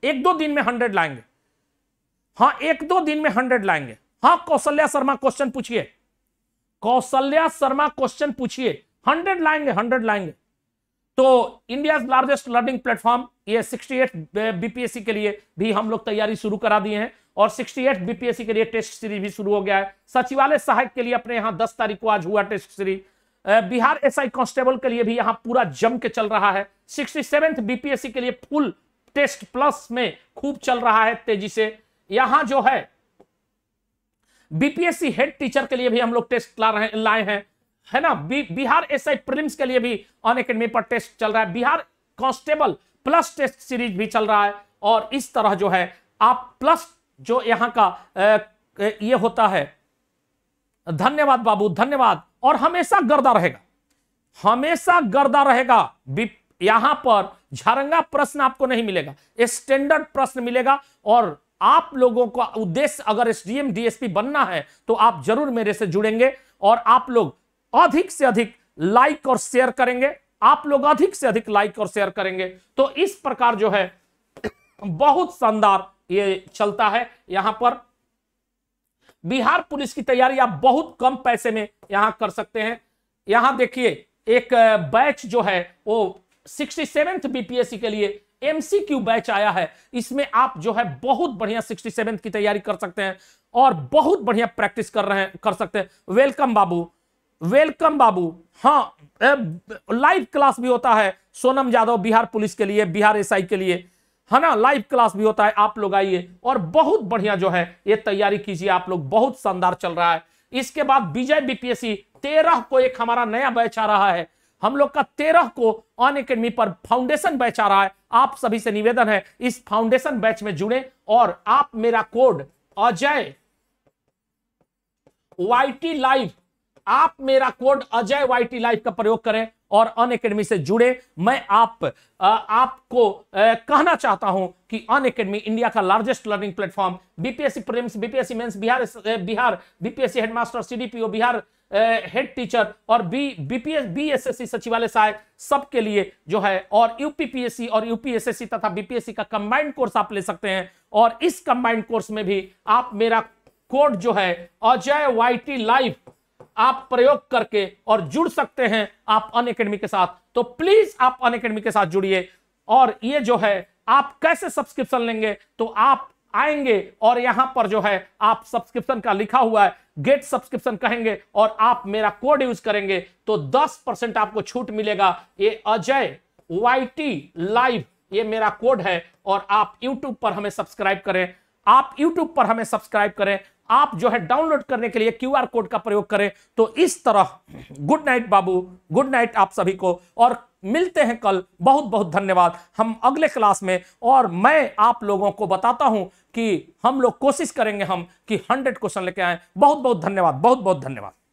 एक दो दिन में हंड्रेड लाएंगे हाँ एक दो दिन में हंड्रेड लाएंगे हाँ कौशल्या शर्मा क्वेश्चन पूछिए कौशल्या शर्मा क्वेश्चन पूछिए हंड्रेड लाएंगे हंड्रेड लाएंगे तो इंडिया लार्जेस्ट लर्निंग प्लेटफॉर्म ये 68 बीपीएससी के लिए भी हम लोग तैयारी शुरू करा दिए हैं और 68 बीपीएससी के लिए टेस्ट सीरीज भी शुरू हो गया है सचिवालय सहायक के लिए अपने यहाँ दस तारीख को आज हुआ test series Bihar SI constable के लिए भी यहाँ पूरा जम के चल रहा है सिक्सटी सेवेंथ बीपीएससी के लिए फुल टेस्ट प्लस में खूब चल रहा है तेजी से यहां जो है बीपीएससी हेड टीचर के लिए भी हम लोग टेस्ट ला रहे लाए हैं है ना बी, बिहार एसआई प्रीलिम्स के लिए भी ऑन पर टेस्ट चल रहा है Bihar constable plus test series भी चल रहा है और इस तरह जो है आप प्लस जो यहां का ये होता है धन्यवाद बाबू धन्यवाद और हमेशा गर्दा रहेगा हमेशा गर्दा रहेगा यहां पर झारंगा प्रश्न आपको नहीं मिलेगा स्टैंडर्ड प्रश्न मिलेगा और आप लोगों का उद्देश्य अगर एसडीएम डीएसपी बनना है तो आप जरूर मेरे से जुड़ेंगे और आप लोग अधिक से अधिक लाइक और शेयर करेंगे आप लोग अधिक से अधिक लाइक और शेयर करेंगे तो इस प्रकार जो है बहुत शानदार ये चलता है यहां पर बिहार पुलिस की तैयारी आप बहुत कम पैसे में यहां कर सकते हैं यहां देखिए एक बैच जो है वो सिक्सटी सेवेंथ बीपीएससी के लिए एमसीक्यू बैच आया है इसमें आप जो है बहुत बढ़िया सिक्सटी सेवेंथ की तैयारी कर सकते हैं और बहुत बढ़िया प्रैक्टिस कर रहे हैं कर सकते हैं वेलकम बाबू वेलकम बाबू हाँ लाइव क्लास भी होता है सोनम यादव बिहार पुलिस के लिए बिहार एसआई के लिए है ना लाइव क्लास भी होता है आप लोग आइए और बहुत बढ़िया जो है ये तैयारी कीजिए आप लोग बहुत शानदार चल रहा है इसके बाद विजय बीपीएससी तेरह को एक हमारा नया बैच आ रहा है हम लोग का तेरह को अन एकेडमी पर फाउंडेशन बैच आ रहा है आप सभी से निवेदन है इस फाउंडेशन बैच में जुड़े और आप मेरा code Ajay Y T live आप मेरा कोड अजय टी लाइफ का प्रयोग करें और अन अकेडमी से जुड़े मैं आप आ, आपको आ, कहना चाहता हूं कि अन अकेडमी इंडिया का largest learning platform BPSC prelims BPSC mains Bihar Bihar BPSC headmaster CDPO Bihar head teacher और बी बीपीएस बीएसएससी सचिवालय सहायक सबके लिए जो है और यूपीपीएससी और यूपीएसएससी तथा बीपीएससी का कंबाइंड कोर्स आप ले सकते हैं और इस कंबाइंड कोर्स में भी आप मेरा कोड जो है अजय टी लाइफ आप प्रयोग करके और जुड़ सकते हैं आप अन अकेडमी के साथ तो प्लीज आप अन अकेडमी के साथ जुड़िए और ये जो है आप कैसे सब्सक्रिप्शन लेंगे तो आप आएंगे और यहां पर जो है आप सब्सक्रिप्शन का लिखा हुआ है गेट सब्सक्रिप्शन कहेंगे और आप मेरा कोड यूज करेंगे तो 10 परसेंट आपको छूट मिलेगा ये अजय टी लाइव ये मेरा कोड है और आप यूट्यूब पर हमें सब्सक्राइब करें आप यूट्यूब पर हमें सब्सक्राइब करें आप जो है डाउनलोड करने के लिए क्यूआर कोड का प्रयोग करें तो इस तरह गुड नाइट बाबू गुड नाइट आप सभी को और मिलते हैं कल बहुत बहुत धन्यवाद हम अगले क्लास में और मैं आप लोगों को बताता हूं कि हम लोग कोशिश करेंगे हम कि हंड्रेड क्वेश्चन लेके आए बहुत बहुत धन्यवाद बहुत बहुत धन्यवाद